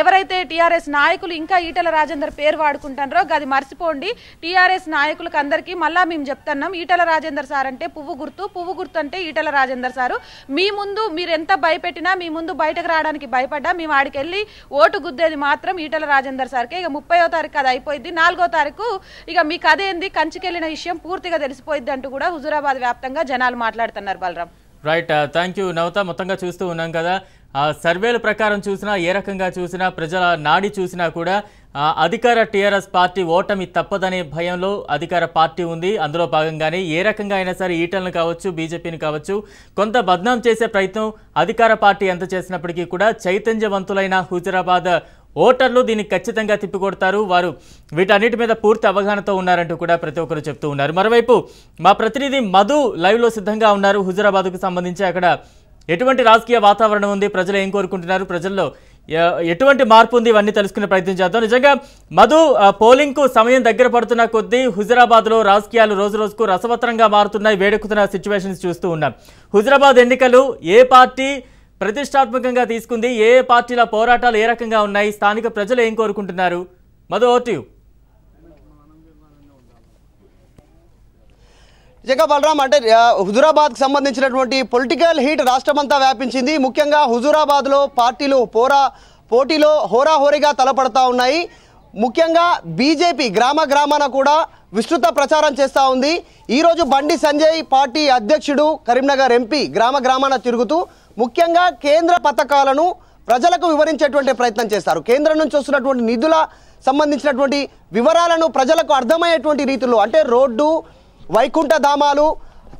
ఎవరైతే టీఆర్ఎస్ నాయకులు ఇంకా ఈటల రాజేందర్ పేరు వాడుకుంటారో అది మర్చిపోండి టీఆర్ఎస్ నాయకులకు అందరికీ మళ్ళా మేము చెప్తున్నాం ఈటల రాజేందర్ సార్ అంటే పువ్వు గుర్తు పువ్వు గుర్తు అంటే ఈటల రాజేందర్ సారు మీ ముందు మీరు ఎంత భయపెట్టినా మీ ముందు బయటకు రావడానికి భయపడ్డా మేము ఆడికి వెళ్ళి ఓటు గుద్దేది మాత్రం ఈటల రాజేందర్ సార్కే ఇక ముప్పయో తారీఖు అది అయిపోయింది నాలుగో తారీఖు ఇక మీకు అదేంది కంచికెళ్ళిన విషయం పూర్తిగా తెలిసిపోయింది అంటూ కూడా హుజూరాబాద్ వ్యాప్తంగా జనాలు మాట్లాడుతున్నారు Balaram right thank you Navatha మొత్తంగా చూస్తూ ఉన్నాం కదా సర్వేల ప్రకారం చూసినా ఏ రకంగా చూసినా ప్రజల నాడి చూసినా కూడా అధికార టీఆర్ఎస్ పార్టీ ఓటమి తప్పదనే భయంలో అధికార పార్టీ ఉంది అందులో భాగంగానే ఏ రకంగా అయినా సరే ఈటలను కావచ్చు బీజేపీని కావచ్చు కొంత బద్నాం చేసే ప్రయత్నం అధికార పార్టీ ఎంత చేసినప్పటికీ కూడా చైతన్యవంతులైన హుజరాబాద్ ఓటర్లు దీన్ని ఖచ్చితంగా తిప్పికొడతారు వారు వీటన్నిటి మీద పూర్తి అవగాహనతో ఉన్నారంటూ కూడా ప్రతి ఒక్కరు చెప్తూ ఉన్నారు మరోవైపు మా ప్రతినిధి మధు లైవ్లో సిద్ధంగా ఉన్నారు హుజరాబాద్కు సంబంధించి అక్కడ ఎటువంటి రాజకీయ వాతావరణం ఉంది ప్రజలు ఏం కోరుకుంటున్నారు ప్రజల్లో ఎటువంటి మార్పు ఉంది ఇవన్నీ తెలుసుకునే ప్రయత్నం చేద్దాం నిజంగా మధు పోలింగ్కు సమయం దగ్గర పడుతున్న కొద్దీ హుజరాబాద్లో రాజకీయాలు రోజు రోజుకు రసవత్తరంగా మారుతున్నాయి వేడెక్కుతున్న సిచ్యువేషన్స్ చూస్తూ ఉన్నాం హుజరాబాద్ ఎన్నికలు ఏ పార్టీ ప్రతిష్టాత్మకంగా తీసుకుంది ఏ పార్టీల పోరాటాలు ఏ రకంగా ఉన్నాయి స్థానిక ప్రజలు ఏం కోరుకుంటున్నారు మధు ఓటు జగ బలరామ్ అంటే హుజురాబాద్కి సంబంధించినటువంటి పొలిటికల్ హీట్ రాష్ట్రమంతా వ్యాపించింది ముఖ్యంగా హుజురాబాద్లో పార్టీలు పోరా పోటీలో హోరాహోరీగా తలపడతా ఉన్నాయి ముఖ్యంగా బీజేపీ గ్రామ గ్రామాన కూడా విస్తృత ప్రచారం చేస్తూ ఉంది ఈరోజు బండి సంజయ్ పార్టీ అధ్యక్షుడు కరీంనగర్ ఎంపీ గ్రామ గ్రామాన తిరుగుతూ ముఖ్యంగా కేంద్ర పథకాలను ప్రజలకు వివరించేటువంటి ప్రయత్నం చేస్తారు కేంద్రం నుంచి వస్తున్నటువంటి నిధుల సంబంధించినటువంటి వివరాలను ప్రజలకు అర్థమయ్యేటువంటి రీతిలో అంటే రోడ్డు వైకుంఠ ధామాలు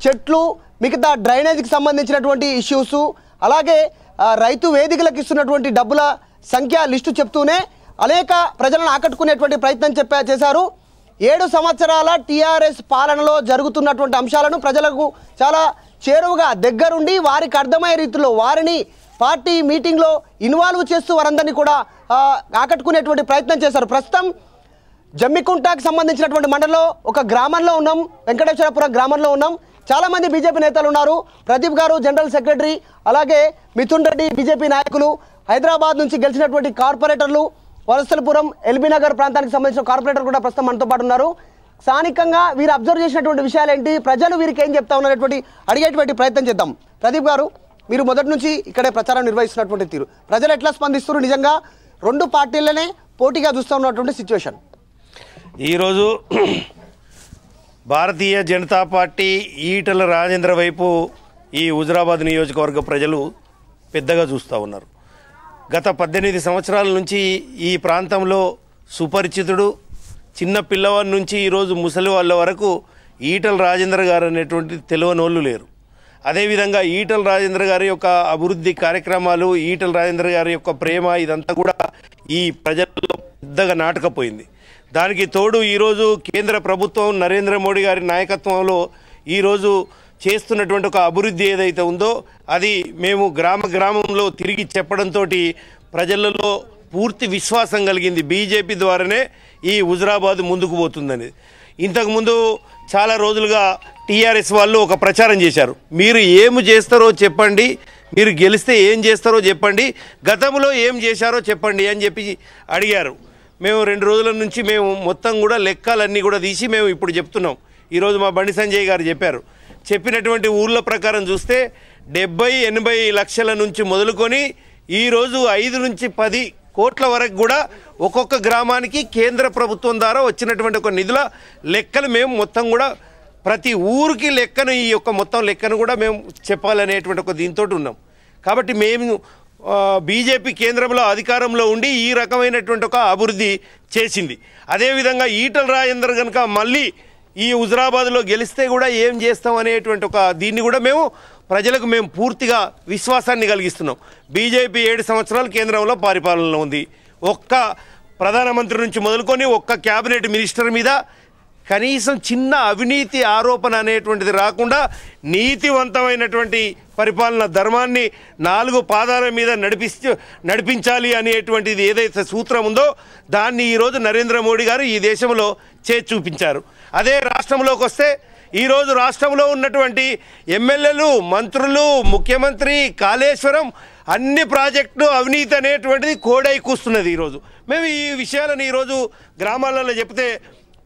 చెట్లు మిగతా డ్రైనేజీకి సంబంధించినటువంటి ఇష్యూస్ అలాగే రైతు వేదికలకు ఇస్తున్నటువంటి డబ్బుల సంఖ్య లిస్టు చెప్తూనే అనేక ప్రజలను ఆకట్టుకునేటువంటి ప్రయత్నం చెప్పా చేశారు ఏడు సంవత్సరాల టీఆర్ఎస్ పాలనలో జరుగుతున్నటువంటి అంశాలను ప్రజలకు చాలా చేరువుగా దగ్గరుండి వారికి అర్థమయ్యే రీతిలో వారిని పార్టీ మీటింగ్లో ఇన్వాల్వ్ చేస్తూ వారందరినీ కూడా ఆకట్టుకునేటువంటి ప్రయత్నం చేశారు ప్రస్తుతం జమ్మికుంటాకు సంబంధించినటువంటి మండలంలో ఒక గ్రామంలో ఉన్నాం వెంకటేశ్వరపురం గ్రామంలో ఉన్నాం చాలామంది బీజేపీ నేతలు ఉన్నారు ప్రదీప్ గారు జనరల్ సెక్రటరీ అలాగే మిథున్ రెడ్డి బీజేపీ నాయకులు హైదరాబాద్ నుంచి గెలిచినటువంటి కార్పొరేటర్లు వలసలపురం ఎల్బీ నగర్ ప్రాంతానికి సంబంధించిన కార్పొరేటర్ కూడా ప్రస్తుతం మనతో పాటు ఉన్నారు స్థానికంగా వీరు అబ్జర్వ్ చేసినటువంటి విషయాలు ఏంటి ప్రజలు వీరికి ఏం చెప్తా ఉన్నటువంటి అడిగేటువంటి ప్రయత్నం చేద్దాం ప్రదీప్ గారు మీరు మొదటి నుంచి ఇక్కడే ప్రచారం నిర్వహిస్తున్నటువంటి తీరు ప్రజలు ఎట్లా స్పందిస్తున్నారు నిజంగా రెండు పార్టీలనే పోటీగా చూస్తూ ఉన్నటువంటి సిచ్యువేషన్ ఈరోజు భారతీయ జనతా పార్టీ ఈటల రాజేంద్ర వైపు ఈ హుజరాబాద్ నియోజకవర్గ ప్రజలు పెద్దగా చూస్తూ ఉన్నారు గత పద్దెనిమిది సంవత్సరాల నుంచి ఈ ప్రాంతంలో సుపరిచితుడు చిన్న పిల్లవాడి నుంచి ఈరోజు ముసలి వాళ్ళ వరకు ఈటల రాజేంద్ర గారు అనేటువంటి తెలియనోళ్ళు లేరు అదేవిధంగా ఈటల రాజేంద్ర గారి యొక్క అభివృద్ధి కార్యక్రమాలు ఈటల రాజేంద్ర గారి యొక్క ప్రేమ ఇదంతా కూడా ఈ ప్రజల్లో పెద్దగా నాటకపోయింది దానికి తోడు ఈరోజు కేంద్ర ప్రభుత్వం నరేంద్ర మోడీ గారి నాయకత్వంలో ఈరోజు చేస్తున్నటువంటి ఒక అభివృద్ధి ఏదైతే ఉందో అది మేము గ్రామ గ్రామంలో తిరిగి చెప్పడంతో ప్రజలలో పూర్తి విశ్వాసం కలిగింది బీజేపీ ద్వారానే ఈ హుజరాబాద్ ముందుకు పోతుందని ఇంతకుముందు చాలా రోజులుగా టీఆర్ఎస్ వాళ్ళు ఒక ప్రచారం చేశారు మీరు ఏమి చేస్తారో చెప్పండి మీరు గెలిస్తే ఏం చేస్తారో చెప్పండి గతంలో ఏం చేశారో చెప్పండి అని చెప్పి అడిగారు మేము రెండు రోజుల నుంచి మేము మొత్తం కూడా లెక్కలన్నీ కూడా తీసి మేము ఇప్పుడు చెప్తున్నాం ఈరోజు మా బండి సంజయ్ గారు చెప్పారు చెప్పినటువంటి ఊళ్ళ ప్రకారం చూస్తే డెబ్బై ఎనభై లక్షల నుంచి మొదలుకొని ఈరోజు ఐదు నుంచి పది కోట్ల వరకు కూడా ఒక్కొక్క గ్రామానికి కేంద్ర ప్రభుత్వం ద్వారా వచ్చినటువంటి ఒక నిధుల లెక్కలు మేము మొత్తం కూడా ప్రతి ఊరికి లెక్కను ఈ యొక్క మొత్తం లెక్కను కూడా మేము చెప్పాలనేటువంటి ఒక దీంతో ఉన్నాం కాబట్టి మేము బీజేపీ కేంద్రంలో అధికారంలో ఉండి ఈ రకమైనటువంటి ఒక అభివృద్ధి చేసింది అదేవిధంగా ఈటల రాజేందర్ కనుక మళ్ళీ ఈ హుజరాబాద్లో గెలిస్తే కూడా ఏం చేస్తాం అనేటువంటి ఒక దీన్ని కూడా మేము ప్రజలకు మేము పూర్తిగా విశ్వాసాన్ని కలిగిస్తున్నాం బీజేపీ ఏడు సంవత్సరాలు కేంద్రంలో పరిపాలనలో ఉంది ఒక్క ప్రధానమంత్రి నుంచి మొదలుకొని ఒక్క క్యాబినెట్ మినిస్టర్ మీద కనీసం చిన్న అవినీతి ఆరోపణ అనేటువంటిది రాకుండా నీతివంతమైనటువంటి పరిపాలన ధర్మాన్ని నాలుగు పాదాల మీద నడిపిస్తూ నడిపించాలి అనేటువంటిది ఏదైతే సూత్రం ఉందో దాన్ని ఈరోజు నరేంద్ర మోడీ గారు ఈ దేశంలో చే చూపించారు అదే రాష్ట్రంలోకి వస్తే ఈరోజు రాష్ట్రంలో ఉన్నటువంటి ఎమ్మెల్యేలు మంత్రులు ముఖ్యమంత్రి కాళేశ్వరం అన్ని ప్రాజెక్టులు అవినీతి అనేటువంటిది కోడై కూస్తున్నది ఈరోజు మేము ఈ విషయాలను ఈరోజు గ్రామాలలో చెప్తే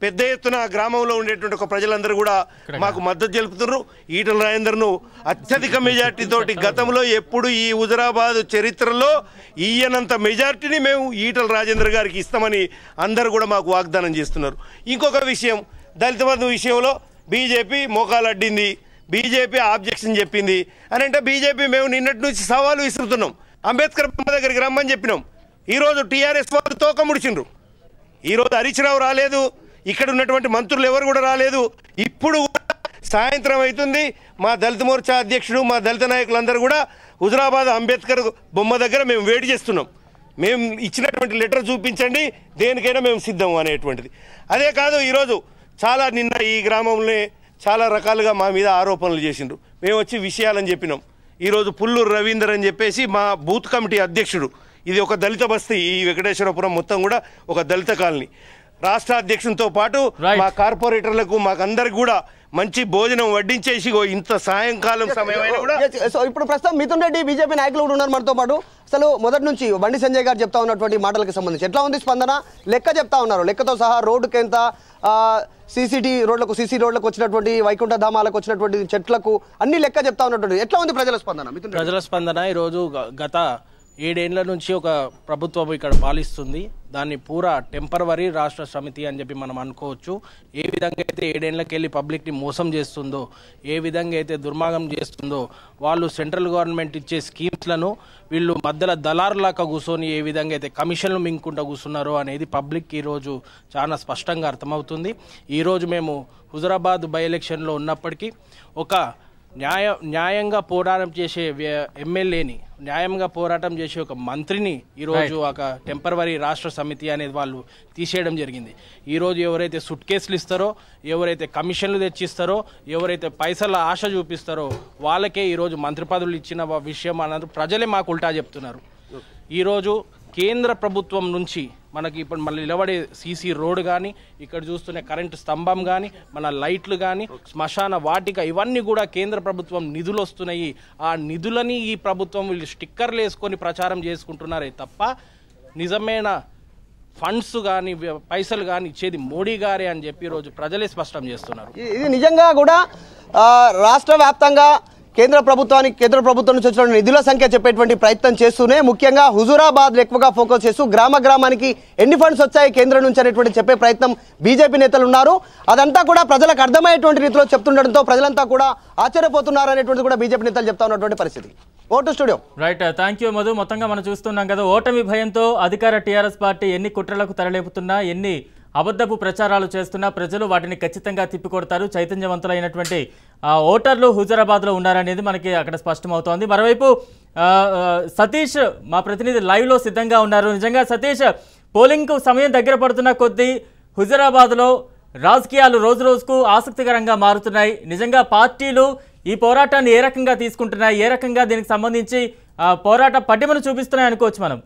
పెద్ద ఎత్తున గ్రామంలో ఉండేటువంటి ఒక ప్రజలందరూ కూడా మాకు మద్దతు తెలుపుతున్నారు ఈటల రాజేందర్ను అత్యధిక మెజార్టీతోటి గతంలో ఎప్పుడు ఈ హుజరాబాద్ చరిత్రలో ఈయనంత మెజార్టీని మేము ఈటల రాజేందర్ గారికి ఇస్తామని అందరూ కూడా మాకు వాగ్దానం చేస్తున్నారు ఇంకొక విషయం దళిత బంధు విషయంలో బీజేపీ మోకాలడ్డింది బీజేపీ ఆబ్జెక్షన్ చెప్పింది అని అంటే బీజేపీ మేము నిన్నటి నుంచి సవాలు విసురుతున్నాం అంబేద్కర్ బొమ్మ దగ్గరికి రమ్మని చెప్పినాం ఈరోజు టీఆర్ఎస్ వాళ్ళు తోక ముడిచిండ్రు ఈరోజు హరీశ్రావు రాలేదు ఇక్కడ ఉన్నటువంటి మంత్రులు ఎవరు కూడా రాలేదు ఇప్పుడు కూడా సాయంత్రం అవుతుంది మా దళిత మోర్చా అధ్యక్షుడు మా దళిత నాయకులందరూ కూడా హుజరాబాద్ అంబేద్కర్ బొమ్మ దగ్గర మేము వేడి చేస్తున్నాం మేము ఇచ్చినటువంటి లెటర్ చూపించండి దేనికైనా మేము సిద్ధం అనేటువంటిది అదే కాదు ఈరోజు చాలా నిన్న ఈ గ్రామంలోనే చాలా రకాలుగా మా మీద ఆరోపణలు చేసిండ్రు మేము వచ్చి విషయాలని చెప్పినాం ఈరోజు పుల్లూరు రవీందర్ అని చెప్పేసి మా బూత్ కమిటీ అధ్యక్షుడు ఇది ఒక దళిత బస్తీ ఈ వెంకటేశ్వరపురం మొత్తం కూడా ఒక దళిత కాలనీ రాష్ట్ర అధ్యక్షునితో పాటు మా కార్పొరేటర్లకు మాకందరికి కూడా మంచి భోజనం వడ్డించేసి ఇంత సాయంకాలం సమయం సో ఇప్పుడు ప్రస్తుతం మిథున్ రెడ్డి బీజేపీ నాయకులు కూడా ఉన్నారు మనతో పాటు అసలు మొదటి నుంచి బండి సంజయ్ గారు చెప్తా ఉన్నటువంటి మాటలకు సంబంధించి ఎట్లా ఉంది స్పందన లెక్క చెప్తా ఉన్నారు లెక్కతో సహా రోడ్డుకి ఎంత సీసీటీ రోడ్లకు సీసీ రోడ్లకు వచ్చినటువంటి వైకుంఠ ధామాలకు వచ్చినటువంటి చెట్లకు అన్ని లెక్క చెప్తా ఉన్నటువంటి ఎట్లా ఉంది ప్రజల స్పందన ప్రజల స్పందన ఈరోజు గత ఏడేళ్ల నుంచి ఒక ప్రభుత్వం ఇక్కడ పాలిస్తుంది దాన్ని పూరా టెంపరవరీ రాష్ట్ర సమితి అని చెప్పి మనం అనుకోవచ్చు ఏ విధంగా అయితే వెళ్ళి పబ్లిక్ని మోసం చేస్తుందో ఏ విధంగా అయితే దుర్మార్గం చేస్తుందో వాళ్ళు సెంట్రల్ గవర్నమెంట్ ఇచ్చే స్కీమ్స్లను వీళ్ళు మధ్యలో దళారులాగా కూర్చొని ఏ విధంగా అయితే కమిషన్లు మింగుకుంటూ కూర్చున్నారో అనేది పబ్లిక్ ఈరోజు చాలా స్పష్టంగా అర్థమవుతుంది ఈరోజు మేము హుజరాబాద్ బై ఎలక్షన్లో ఉన్నప్పటికీ ఒక న్యాయ న్యాయంగా పోరాటం చేసే ఎమ్మెల్యేని న్యాయంగా పోరాటం చేసే ఒక మంత్రిని ఈరోజు ఒక టెంపరవరీ రాష్ట్ర సమితి అనేది వాళ్ళు తీసేయడం జరిగింది ఈరోజు ఎవరైతే సుట్ కేసులు ఇస్తారో ఎవరైతే కమిషన్లు తెచ్చిస్తారో ఎవరైతే పైసల ఆశ చూపిస్తారో వాళ్ళకే ఈరోజు మంత్రి పదవులు ఇచ్చిన విషయం అన్నారు ప్రజలే మాకు ఉల్టా చెప్తున్నారు ఈరోజు కేంద్ర ప్రభుత్వం నుంచి మనకి ఇప్పుడు మళ్ళీ నిలబడే సీసీ రోడ్ కానీ ఇక్కడ చూస్తున్న కరెంటు స్తంభం కానీ మన లైట్లు కానీ శ్మశాన వాటిక ఇవన్నీ కూడా కేంద్ర ప్రభుత్వం నిధులు వస్తున్నాయి ఆ నిధులని ఈ ప్రభుత్వం వీళ్ళు స్టిక్కర్లు వేసుకొని ప్రచారం చేసుకుంటున్నారే తప్ప నిజమైన ఫండ్స్ కానీ పైసలు కానీ ఇచ్చేది మోడీ గారే అని చెప్పి ఈరోజు ప్రజలే స్పష్టం చేస్తున్నారు ఇది నిజంగా కూడా రాష్ట్ర వ్యాప్తంగా కేంద్ర ప్రభుత్వానికి కేంద్ర ప్రభుత్వం నుంచి వచ్చిన నిధుల సంఖ్య చెప్పేటువంటి ప్రయత్నం చేస్తూనే ముఖ్యంగా హుజూరాబాద్ ఎక్కువగా ఫోకస్ చేస్తూ గ్రామ గ్రామానికి ఎన్ని ఫండ్స్ వచ్చాయి కేంద్రం నుంచి అనేటువంటి చెప్పే ప్రయత్నం బీజేపీ నేతలు ఉన్నారు అదంతా కూడా ప్రజలకు అర్థమయ్యేటువంటి రీతిలో చెప్తుండడంతో ప్రజలంతా కూడా ఆశ్చర్యపోతున్నారు అనేటువంటి కూడా బీజేపీ నేతలు చెప్తా ఉన్నటువంటి పరిస్థితి ఓటు studio right thank you Madhu మొత్తంగా మనం చూస్తున్నాం కదా ఓటమి భయంతో అధికార టీఆర్ఎస్ పార్టీ ఎన్ని కుట్రలకు తరలిపుతున్నా ఎన్ని అబద్ధపు ప్రచారాలు చేస్తున్న ప్రజలు వాటిని ఖచ్చితంగా తిప్పికొడతారు చైతన్యవంతులైనటువంటి ఓటర్లు హుజరాబాద్లో ఉన్నారనేది మనకి అక్కడ స్పష్టమవుతోంది మరోవైపు సతీష్ మా ప్రతినిధి లైవ్లో సిద్ధంగా ఉన్నారు నిజంగా సతీష్ పోలింగ్కు సమయం దగ్గర పడుతున్న కొద్దీ హుజరాబాద్లో రాజకీయాలు రోజు రోజుకు ఆసక్తికరంగా మారుతున్నాయి నిజంగా పార్టీలు ఈ పోరాటాన్ని ఏ రకంగా తీసుకుంటున్నాయి ఏ రకంగా దీనికి సంబంధించి పోరాట పటిమను చూపిస్తున్నాయి అనుకోవచ్చు మనం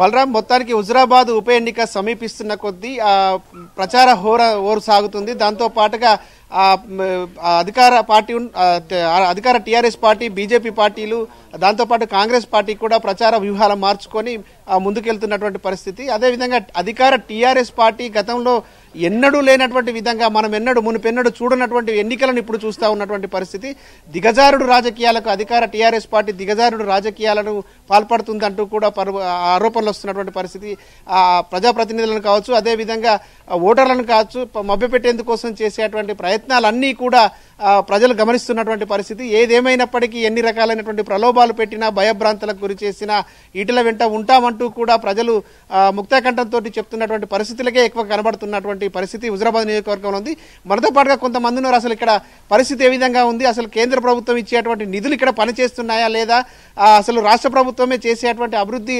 బలరాం మొత్తానికి హుజరాబాద్ ఉప ఎన్నిక సమీపిస్తున్న కొద్దీ ప్రచార హోర ఓరు సాగుతుంది దాంతో పాటుగా అధికార పార్టీ అధికార టీఆర్ఎస్ పార్టీ బీజేపీ పార్టీలు దాంతోపాటు కాంగ్రెస్ పార్టీ కూడా ప్రచార వ్యూహాలు మార్చుకొని ముందుకెళ్తున్నటువంటి పరిస్థితి అదేవిధంగా అధికార టీఆర్ఎస్ పార్టీ గతంలో ఎన్నడూ లేనటువంటి విధంగా మనం ఎన్నడు మునిపెన్నడు చూడనటువంటి ఎన్నికలను ఇప్పుడు చూస్తూ ఉన్నటువంటి పరిస్థితి దిగజారుడు రాజకీయాలకు అధికార టీఆర్ఎస్ పార్టీ దిగజారుడు రాజకీయాలను పాల్పడుతుందంటూ కూడా ఆరోపణలు వస్తున్నటువంటి పరిస్థితి ప్రజాప్రతినిధులను కావచ్చు అదేవిధంగా ఓటర్లను కావచ్చు మభ్యపెట్టేందుకోసం చేసేటువంటి ప్రయత్నాలన్నీ కూడా ప్రజలు గమనిస్తున్నటువంటి పరిస్థితి ఏదేమైనప్పటికీ ఎన్ని రకాలైనటువంటి ప్రలోభాలు పెట్టినా భయభ్రాంతులకు గురి చేసినా ఇటుల వెంట ఉంటామంటూ కూడా ప్రజలు ముక్తాకంఠంతో చెప్తున్నటువంటి పరిస్థితులకే ఎక్కువ కనబడుతున్నటువంటి పరిస్థితి హుజరాబాద్ నియోజకవర్గంలో ఉంది మనతో పాటుగా కొంతమంది ఉన్నారు అసలు ఇక్కడ పరిస్థితి ఏ విధంగా ఉంది అసలు కేంద్ర ప్రభుత్వం ఇచ్చేటువంటి నిధులు ఇక్కడ పనిచేస్తున్నాయా లేదా అసలు రాష్ట్ర ప్రభుత్వమే చేసేటువంటి అభివృద్ధి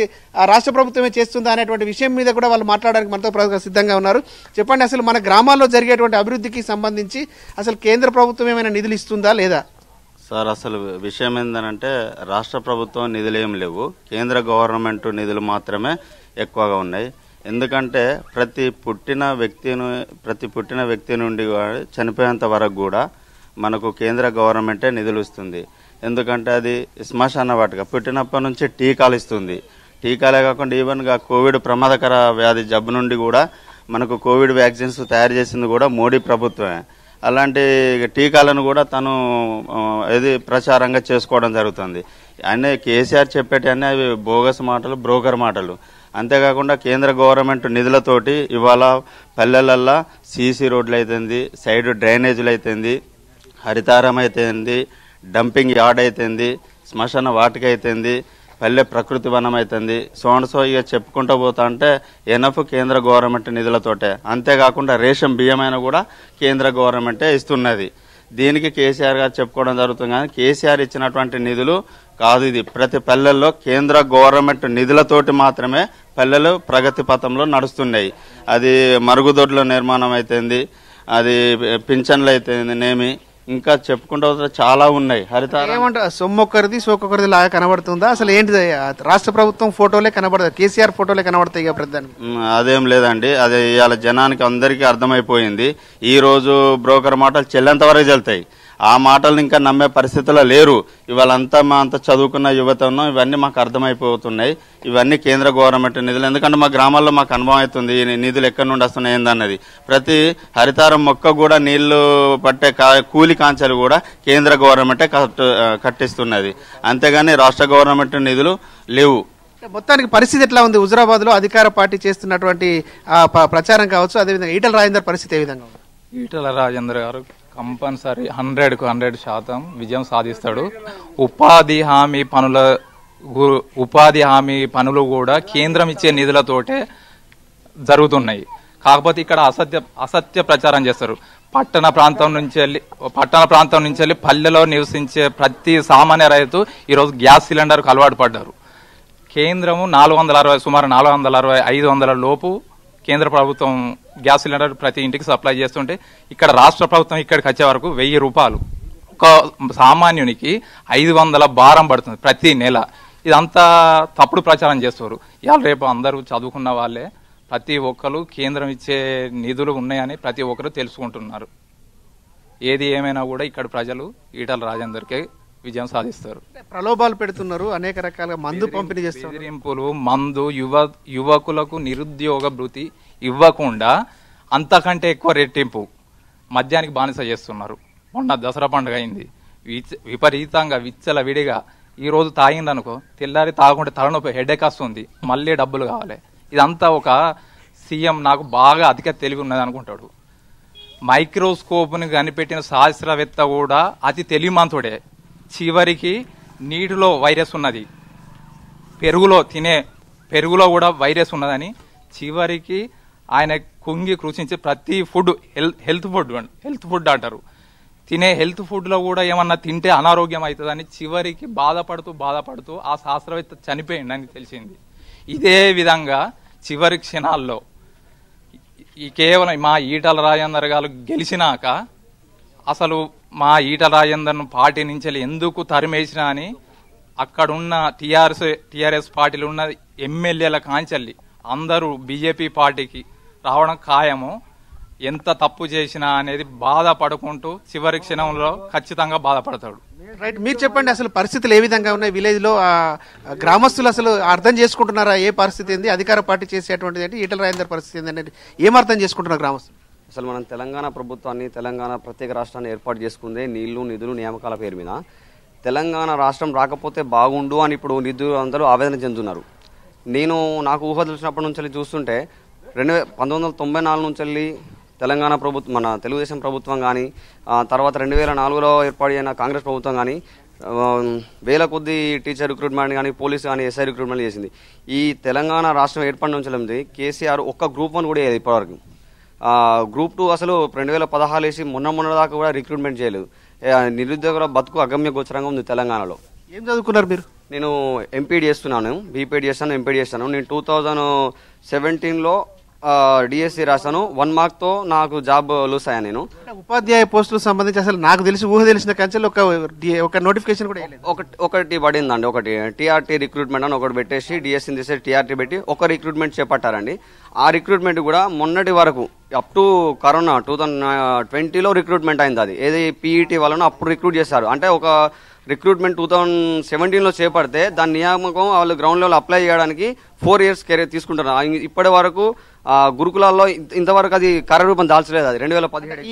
రాష్ట్ర ప్రభుత్వమే చేస్తుందా అనేటువంటి విషయం మీద కూడా వాళ్ళు మాట్లాడడానికి మనతో సిద్ధంగా ఉన్నారు చెప్పండి అసలు మన గ్రామాల్లో జరిగేటువంటి అభివృద్ధికి సంబంధించి అసలు కేంద్ర ప్రభుత్వం ప్రభుత్వం ఏమైనా నిధులు ఇస్తుందా లేదా సార్ అసలు విషయం ఏంటంటే రాష్ట్ర ప్రభుత్వం నిధులు ఏం లేవు కేంద్ర గవర్నమెంట్ నిధులు మాత్రమే ఎక్కువగా ఉన్నాయి ఎందుకంటే ప్రతి పుట్టిన వ్యక్తిని ప్రతి పుట్టిన వ్యక్తి నుండి చనిపోయేంత వరకు కూడా మనకు కేంద్ర గవర్నమెంటే నిధులు ఇస్తుంది ఎందుకంటే అది శ్మశాన వాటిక పుట్టినప్పటి నుంచి టీకాలు ఇస్తుంది టీకాలే కాకుండా ఈవెన్గా కోవిడ్ ప్రమాదకర వ్యాధి జబ్బు నుండి కూడా మనకు కోవిడ్ వ్యాక్సిన్స్ తయారు చేసింది కూడా మోడీ ప్రభుత్వమే అలాంటి టీకాలను కూడా తను ఏది ప్రచారంగా చేసుకోవడం జరుగుతుంది అన్నీ కేసీఆర్ చెప్పేటన్నీ అవి బోగస్ మాటలు బ్రోకర్ మాటలు అంతేకాకుండా కేంద్ర గవర్నమెంట్ నిధులతోటి ఇవాళ పల్లెలల్లో సీసీ రోడ్లు అవుతుంది సైడ్ డ్రైనేజీలు అయితేంది హరితారం అయితేంది డంపింగ్ యార్డ్ అవుతుంది శ్మశాన వాటికైతేంది పల్లె ప్రకృతి వనమైతుంది సోనసో ఇక చెప్పుకుంటూ పోతా అంటే ఎనఫ్ కేంద్ర గవర్నమెంట్ నిధులతోటే అంతేకాకుండా రేషన్ బియ్యమైన కూడా కేంద్ర గవర్నమెంటే ఇస్తున్నది దీనికి కేసీఆర్ గారు చెప్పుకోవడం జరుగుతుంది కానీ కేసీఆర్ ఇచ్చినటువంటి నిధులు కాదు ఇది ప్రతి పల్లెల్లో కేంద్ర గవర్నమెంట్ నిధులతోటి మాత్రమే పల్లెలు ప్రగతి పథంలో నడుస్తున్నాయి అది మరుగుదొడ్ల నిర్మాణం అవుతుంది అది పింఛన్లు అయితే నేమి ఇంకా చెప్పుకుంటూ చాలా ఉన్నాయి హరిత ఏమంటారు సొమ్మొక్కరిది సోకొకరిది లాగా కనబడుతుందా అసలు ఏంటిది రాష్ట్ర ప్రభుత్వం ఫోటోలే కనబడదు కేసీఆర్ ఫోటోలే కనబడతాయి ప్రధాని అదేం లేదండి అది ఇవాళ జనానికి అందరికీ అర్థమైపోయింది ఈ రోజు బ్రోకర్ మాటలు చెల్లెంత వరకు చెల్తాయి ఆ మాటలను ఇంకా నమ్మే పరిస్థితుల్లో లేరు ఇవాళంతా మా అంతా చదువుకున్న యువతను ఇవన్నీ మాకు అర్థమైపోతున్నాయి ఇవన్నీ కేంద్ర గవర్నమెంట్ నిధులు ఎందుకంటే మా గ్రామాల్లో మాకు అనుభవం అవుతుంది నిధులు ఎక్కడి నుండి వస్తున్నాయి ఏందన్నది ప్రతి హరితారం మొక్క కూడా నీళ్లు పట్టే కూలి కాంచెలు కూడా కేంద్ర గవర్నమెంటే కట్టిస్తున్నది అంతేగాని రాష్ట్ర గవర్నమెంట్ నిధులు లేవు మొత్తానికి పరిస్థితి ఎట్లా ఉంది హుజరాబాద్ లో అధికార పార్టీ చేస్తున్నటువంటి ప్రచారం కావచ్చు అదేవిధంగా ఈటల రాజేందర్ పరిస్థితి ఏ విధంగా ఈటల రాజేందర్ గారు కంపల్సరీ హండ్రెడ్కు హండ్రెడ్ శాతం విజయం సాధిస్తాడు ఉపాధి హామీ పనుల ఉపాధి హామీ పనులు కూడా కేంద్రం ఇచ్చే నిధులతోటే జరుగుతున్నాయి కాకపోతే ఇక్కడ అసత్య అసత్య ప్రచారం చేస్తారు పట్టణ ప్రాంతం నుంచి వెళ్ళి పట్టణ ప్రాంతం నుంచి వెళ్ళి పల్లెలో నివసించే ప్రతి సామాన్య రైతు ఈరోజు గ్యాస్ సిలిండర్కు అలవాటు పడ్డారు కేంద్రము నాలుగు వందల అరవై సుమారు నాలుగు వందల అరవై ఐదు వందల లోపు కేంద్ర ప్రభుత్వం గ్యాస్ సిలిండర్ ప్రతి ఇంటికి సప్లై చేస్తుంటే ఇక్కడ రాష్ట్ర ప్రభుత్వం ఇక్కడికి వచ్చే వరకు వెయ్యి రూపాయలు ఒక సామాన్యునికి ఐదు వందల భారం పడుతుంది ప్రతి నెల ఇదంతా తప్పుడు ప్రచారం చేస్తారు ఇవాళ రేపు అందరూ చదువుకున్న వాళ్ళే ప్రతి ఒక్కరు కేంద్రం ఇచ్చే నిధులు ఉన్నాయని ప్రతి ఒక్కరు తెలుసుకుంటున్నారు ఏది ఏమైనా కూడా ఇక్కడ ప్రజలు ఈటల రాజేందర్కే విజయం సాధిస్తారు ప్రలోభాలు పెడుతున్నారు అనేక రకాల మందు పంపిణీ చేస్తారు మందు యువ యువకులకు నిరుద్యోగ భృతి ఇవ్వకుండా అంతకంటే ఎక్కువ రెట్టింపు మద్యానికి బానిస చేస్తున్నారు మొన్న దసరా పండుగ అయింది విపరీతంగా విచ్చల విడిగా ఈ రోజు తాగిందనుకో తెల్లారి తాగకుండా తలనొప్పి హెడేక్ వస్తుంది మళ్ళీ డబ్బులు కావాలి ఇదంతా ఒక సీఎం నాకు బాగా అధిక తెలివి ఉన్నది అనుకుంటాడు మైక్రోస్కోప్ని కనిపెట్టిన శాస్త్రవేత్త కూడా అతి తెలివి తెలివిమంతుడే చివరికి నీటిలో వైరస్ ఉన్నది పెరుగులో తినే పెరుగులో కూడా వైరస్ ఉన్నదని చివరికి ఆయన కుంగి కృషించి ప్రతి food health health food health food అంటారు తినే హెల్త్ ఫుడ్లో కూడా ఏమన్నా తింటే అనారోగ్యం అవుతుందని చివరికి బాధపడుతూ బాధపడుతూ ఆ శాస్త్రవేత్త చనిపోయిందని తెలిసింది ఇదే విధంగా చివరి క్షణాల్లో ఈ కేవలం మా ఈటల రాజేందర్ గారు గెలిచినాక అసలు మా ఈట రాజేందర్ను పార్టీ నుంచి ఎందుకు తరిమేసిన అని అక్కడున్న టీఆర్ఎస్ టీఆర్ఎస్ పార్టీలు ఉన్న ఎమ్మెల్యేల కాంచెల్లి అందరూ బీజేపీ పార్టీకి రావడం ఖాయము ఎంత తప్పు చేసినా అనేది బాధపడుకుంటూ చివరి క్షణంలో ఖచ్చితంగా బాధపడతాడు రైట్ మీరు చెప్పండి అసలు పరిస్థితులు ఏ విధంగా ఉన్నాయి విలేజ్ లో గ్రామస్తులు అసలు అర్థం చేసుకుంటున్నారా ఏ పరిస్థితి ఏంది అధికార పార్టీ చేసేటువంటిది ఏంటి ఈటల రాజేందర్ పరిస్థితి ఏంది అనేది ఏం అర్థం చేసుకుంటున్నారు గ్రామస్తులు అసలు మనం తెలంగాణ ప్రభుత్వాన్ని తెలంగాణ ప్రత్యేక రాష్ట్రాన్ని ఏర్పాటు చేసుకుందే నీళ్లు నిధులు నియామకాల పేరు మీద తెలంగాణ రాష్ట్రం రాకపోతే బాగుండు అని ఇప్పుడు నిధులు అందరూ ఆవేదన చెందుతున్నారు నేను నాకు ఊహ తెలిసినప్పటి నుంచి చూస్తుంటే రెండు పంతొమ్మిది వందల తొంభై నాలుగు నుంచి వెళ్ళి తెలంగాణ ప్రభుత్వం మన తెలుగుదేశం ప్రభుత్వం కానీ తర్వాత రెండు వేల నాలుగులో ఏర్పాటు అయిన కాంగ్రెస్ ప్రభుత్వం కానీ వేల కొద్ది టీచర్ రిక్రూట్మెంట్ కానీ పోలీస్ కానీ ఎస్ఐ రిక్రూట్మెంట్ చేసింది ఈ తెలంగాణ రాష్ట్రం ఏర్పడిన నుంచి కేసీఆర్ ఒక్క గ్రూప్ వన్ కూడా ఇప్పటివరకు గ్రూప్ టూ అసలు రెండు వేల పదహారు వేసి మొన్న మొన్న దాకా కూడా రిక్రూట్మెంట్ చేయలేదు నిరుద్యోగుల బతుకు అగమ్య గోచరంగా ఉంది తెలంగాణలో ఏం చదువుకున్నారు మీరు నేను ఎంపీడీ చేస్తున్నాను బీపీడీ చేస్తాను ఎంపీడీ చేస్తాను నేను టూ థౌజండ్ సెవెంటీన్లో డిఎస్సి రాశాను వన్ మార్క్ తో నాకు జాబ్ లూస్ అయ్యా నేను ఉపాధ్యాయ పోస్టులు సంబంధించి అసలు నాకు తెలిసి ఊహ తెలిసిన కంచెలు ఒక ఒక నోటిఫికేషన్ కూడా ఒకటి పడిందండి ఒకటి టీఆర్టీ రిక్రూట్మెంట్ అని ఒకటి పెట్టేసి డిఎస్సి తీసే టీఆర్టీ పెట్టి ఒక రిక్రూట్మెంట్ చేపట్టారండి ఆ రిక్రూట్మెంట్ కూడా మొన్నటి వరకు up to corona two thousand ట్వంటీలో రిక్రూట్మెంట్ అయింది అది ఏది పీఈటీ e వలన అప్పుడు రిక్రూట్ చేశారు అంటే ఒక రిక్రూట్మెంట్ టూ థౌజండ్ సెవెంటీన్లో చేపడితే దాని నియామకం వాళ్ళు గ్రౌండ్ లెవెల్ అప్లై చేయడానికి ఫోర్ ఇయర్స్ కెరీర్ తీసుకుంటారు ఇప్పటి వరకు గురుకులాల్లో ఇంతవరకు అది కార్యరూపం దాల్చలేదు అది రెండు వేల పదిహేడు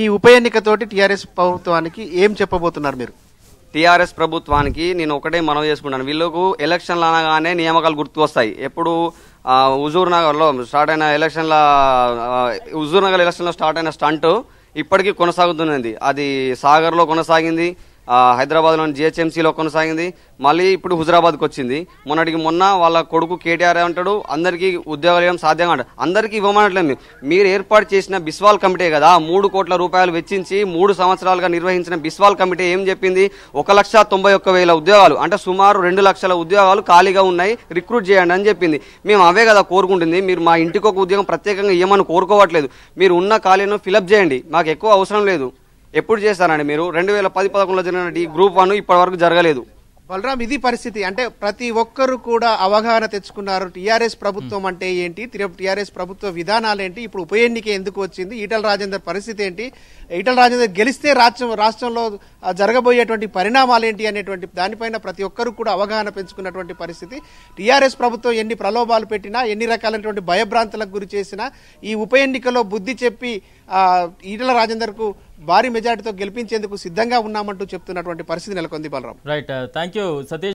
ఈ ఉప ఎన్నికతోటి టీఆర్ఎస్ ప్రభుత్వానికి ఏం చెప్పబోతున్నారు మీరు టీఆర్ఎస్ ప్రభుత్వానికి నేను ఒకటే మనం చేసుకుంటాను వీళ్ళకు ఎలక్షన్లు అనగానే నియామకాలు గుర్తుకు వస్తాయి ఎప్పుడు హుజూర్ నగర్లో స్టార్ట్ అయిన ఎలక్షన్ల హుజూర్ నగర్ ఎలక్షన్లో స్టార్ట్ అయిన స్టంట్ ఇప్పటికీ కొనసాగుతున్నది అది సాగర్లో కొనసాగింది హైదరాబాద్లోని జిహెచ్ఎంసీలో కొనసాగింది మళ్ళీ ఇప్పుడు హుజరాబాద్కి వచ్చింది మొన్నటికి మొన్న వాళ్ళ కొడుకు కేటీఆర్ అంటాడు అందరికీ ఉద్యోగాలు ఇవ్వడం సాధ్యంగా అంట అందరికీ ఇవ్వమనట్లేదు మీరు ఏర్పాటు చేసిన బిస్వాల్ కమిటీ కదా మూడు కోట్ల రూపాయలు వెచ్చించి మూడు సంవత్సరాలుగా నిర్వహించిన బిస్వాల్ కమిటీ ఏం చెప్పింది ఒక లక్ష తొంభై ఒక్క వేల ఉద్యోగాలు అంటే సుమారు రెండు లక్షల ఉద్యోగాలు ఖాళీగా ఉన్నాయి రిక్రూట్ చేయండి అని చెప్పింది మేము అవే కదా కోరుకుంటుంది మీరు మా ఇంటికి ఒక ఉద్యోగం ప్రత్యేకంగా ఇవ్వమని కోరుకోవట్లేదు మీరు ఉన్న ఖాళీను ఫిలప్ చేయండి మాకు ఎక్కువ అవసరం లేదు ఎప్పుడు చేస్తారండి మీరు రెండు వేల పది పదకొండులో జరిగిన ఈ గ్రూప్ వన్ ఇప్పటి వరకు జరగలేదు బలరాం ఇది పరిస్థితి అంటే ప్రతి ఒక్కరు కూడా అవగాహన తెచ్చుకున్నారు టీఆర్ఎస్ ప్రభుత్వం hmm. అంటే ఏంటి టీఆర్ఎస్ ప్రభుత్వ విధానాలు ఏంటి ఇప్పుడు ఉప ఎన్నిక ఎందుకు వచ్చింది ఈటల రాజేందర్ పరిస్థితి ఏంటి ఈటల రాజేందర్ గెలిస్తే రాష్ట్రం రాష్ట్రంలో జరగబోయేటువంటి పరిణామాలు ఏంటి అనేటువంటి దానిపైన ప్రతి ఒక్కరు కూడా అవగాహన పెంచుకున్నటువంటి పరిస్థితి టీఆర్ఎస్ ప్రభుత్వం ఎన్ని ప్రలోభాలు పెట్టినా ఎన్ని రకాలైనటువంటి భయభ్రాంతులకు గురి చేసినా ఈ ఉప ఎన్నికలో బుద్ధి చెప్పి ఈటల రాజేందర్కు భారీ మెజార్టీతో గెలిపించేందుకు సిద్ధంగా ఉన్నామంటూ చెప్తున్నటువంటి పరిస్థితి నెలకొంది Balaram right thank you Satish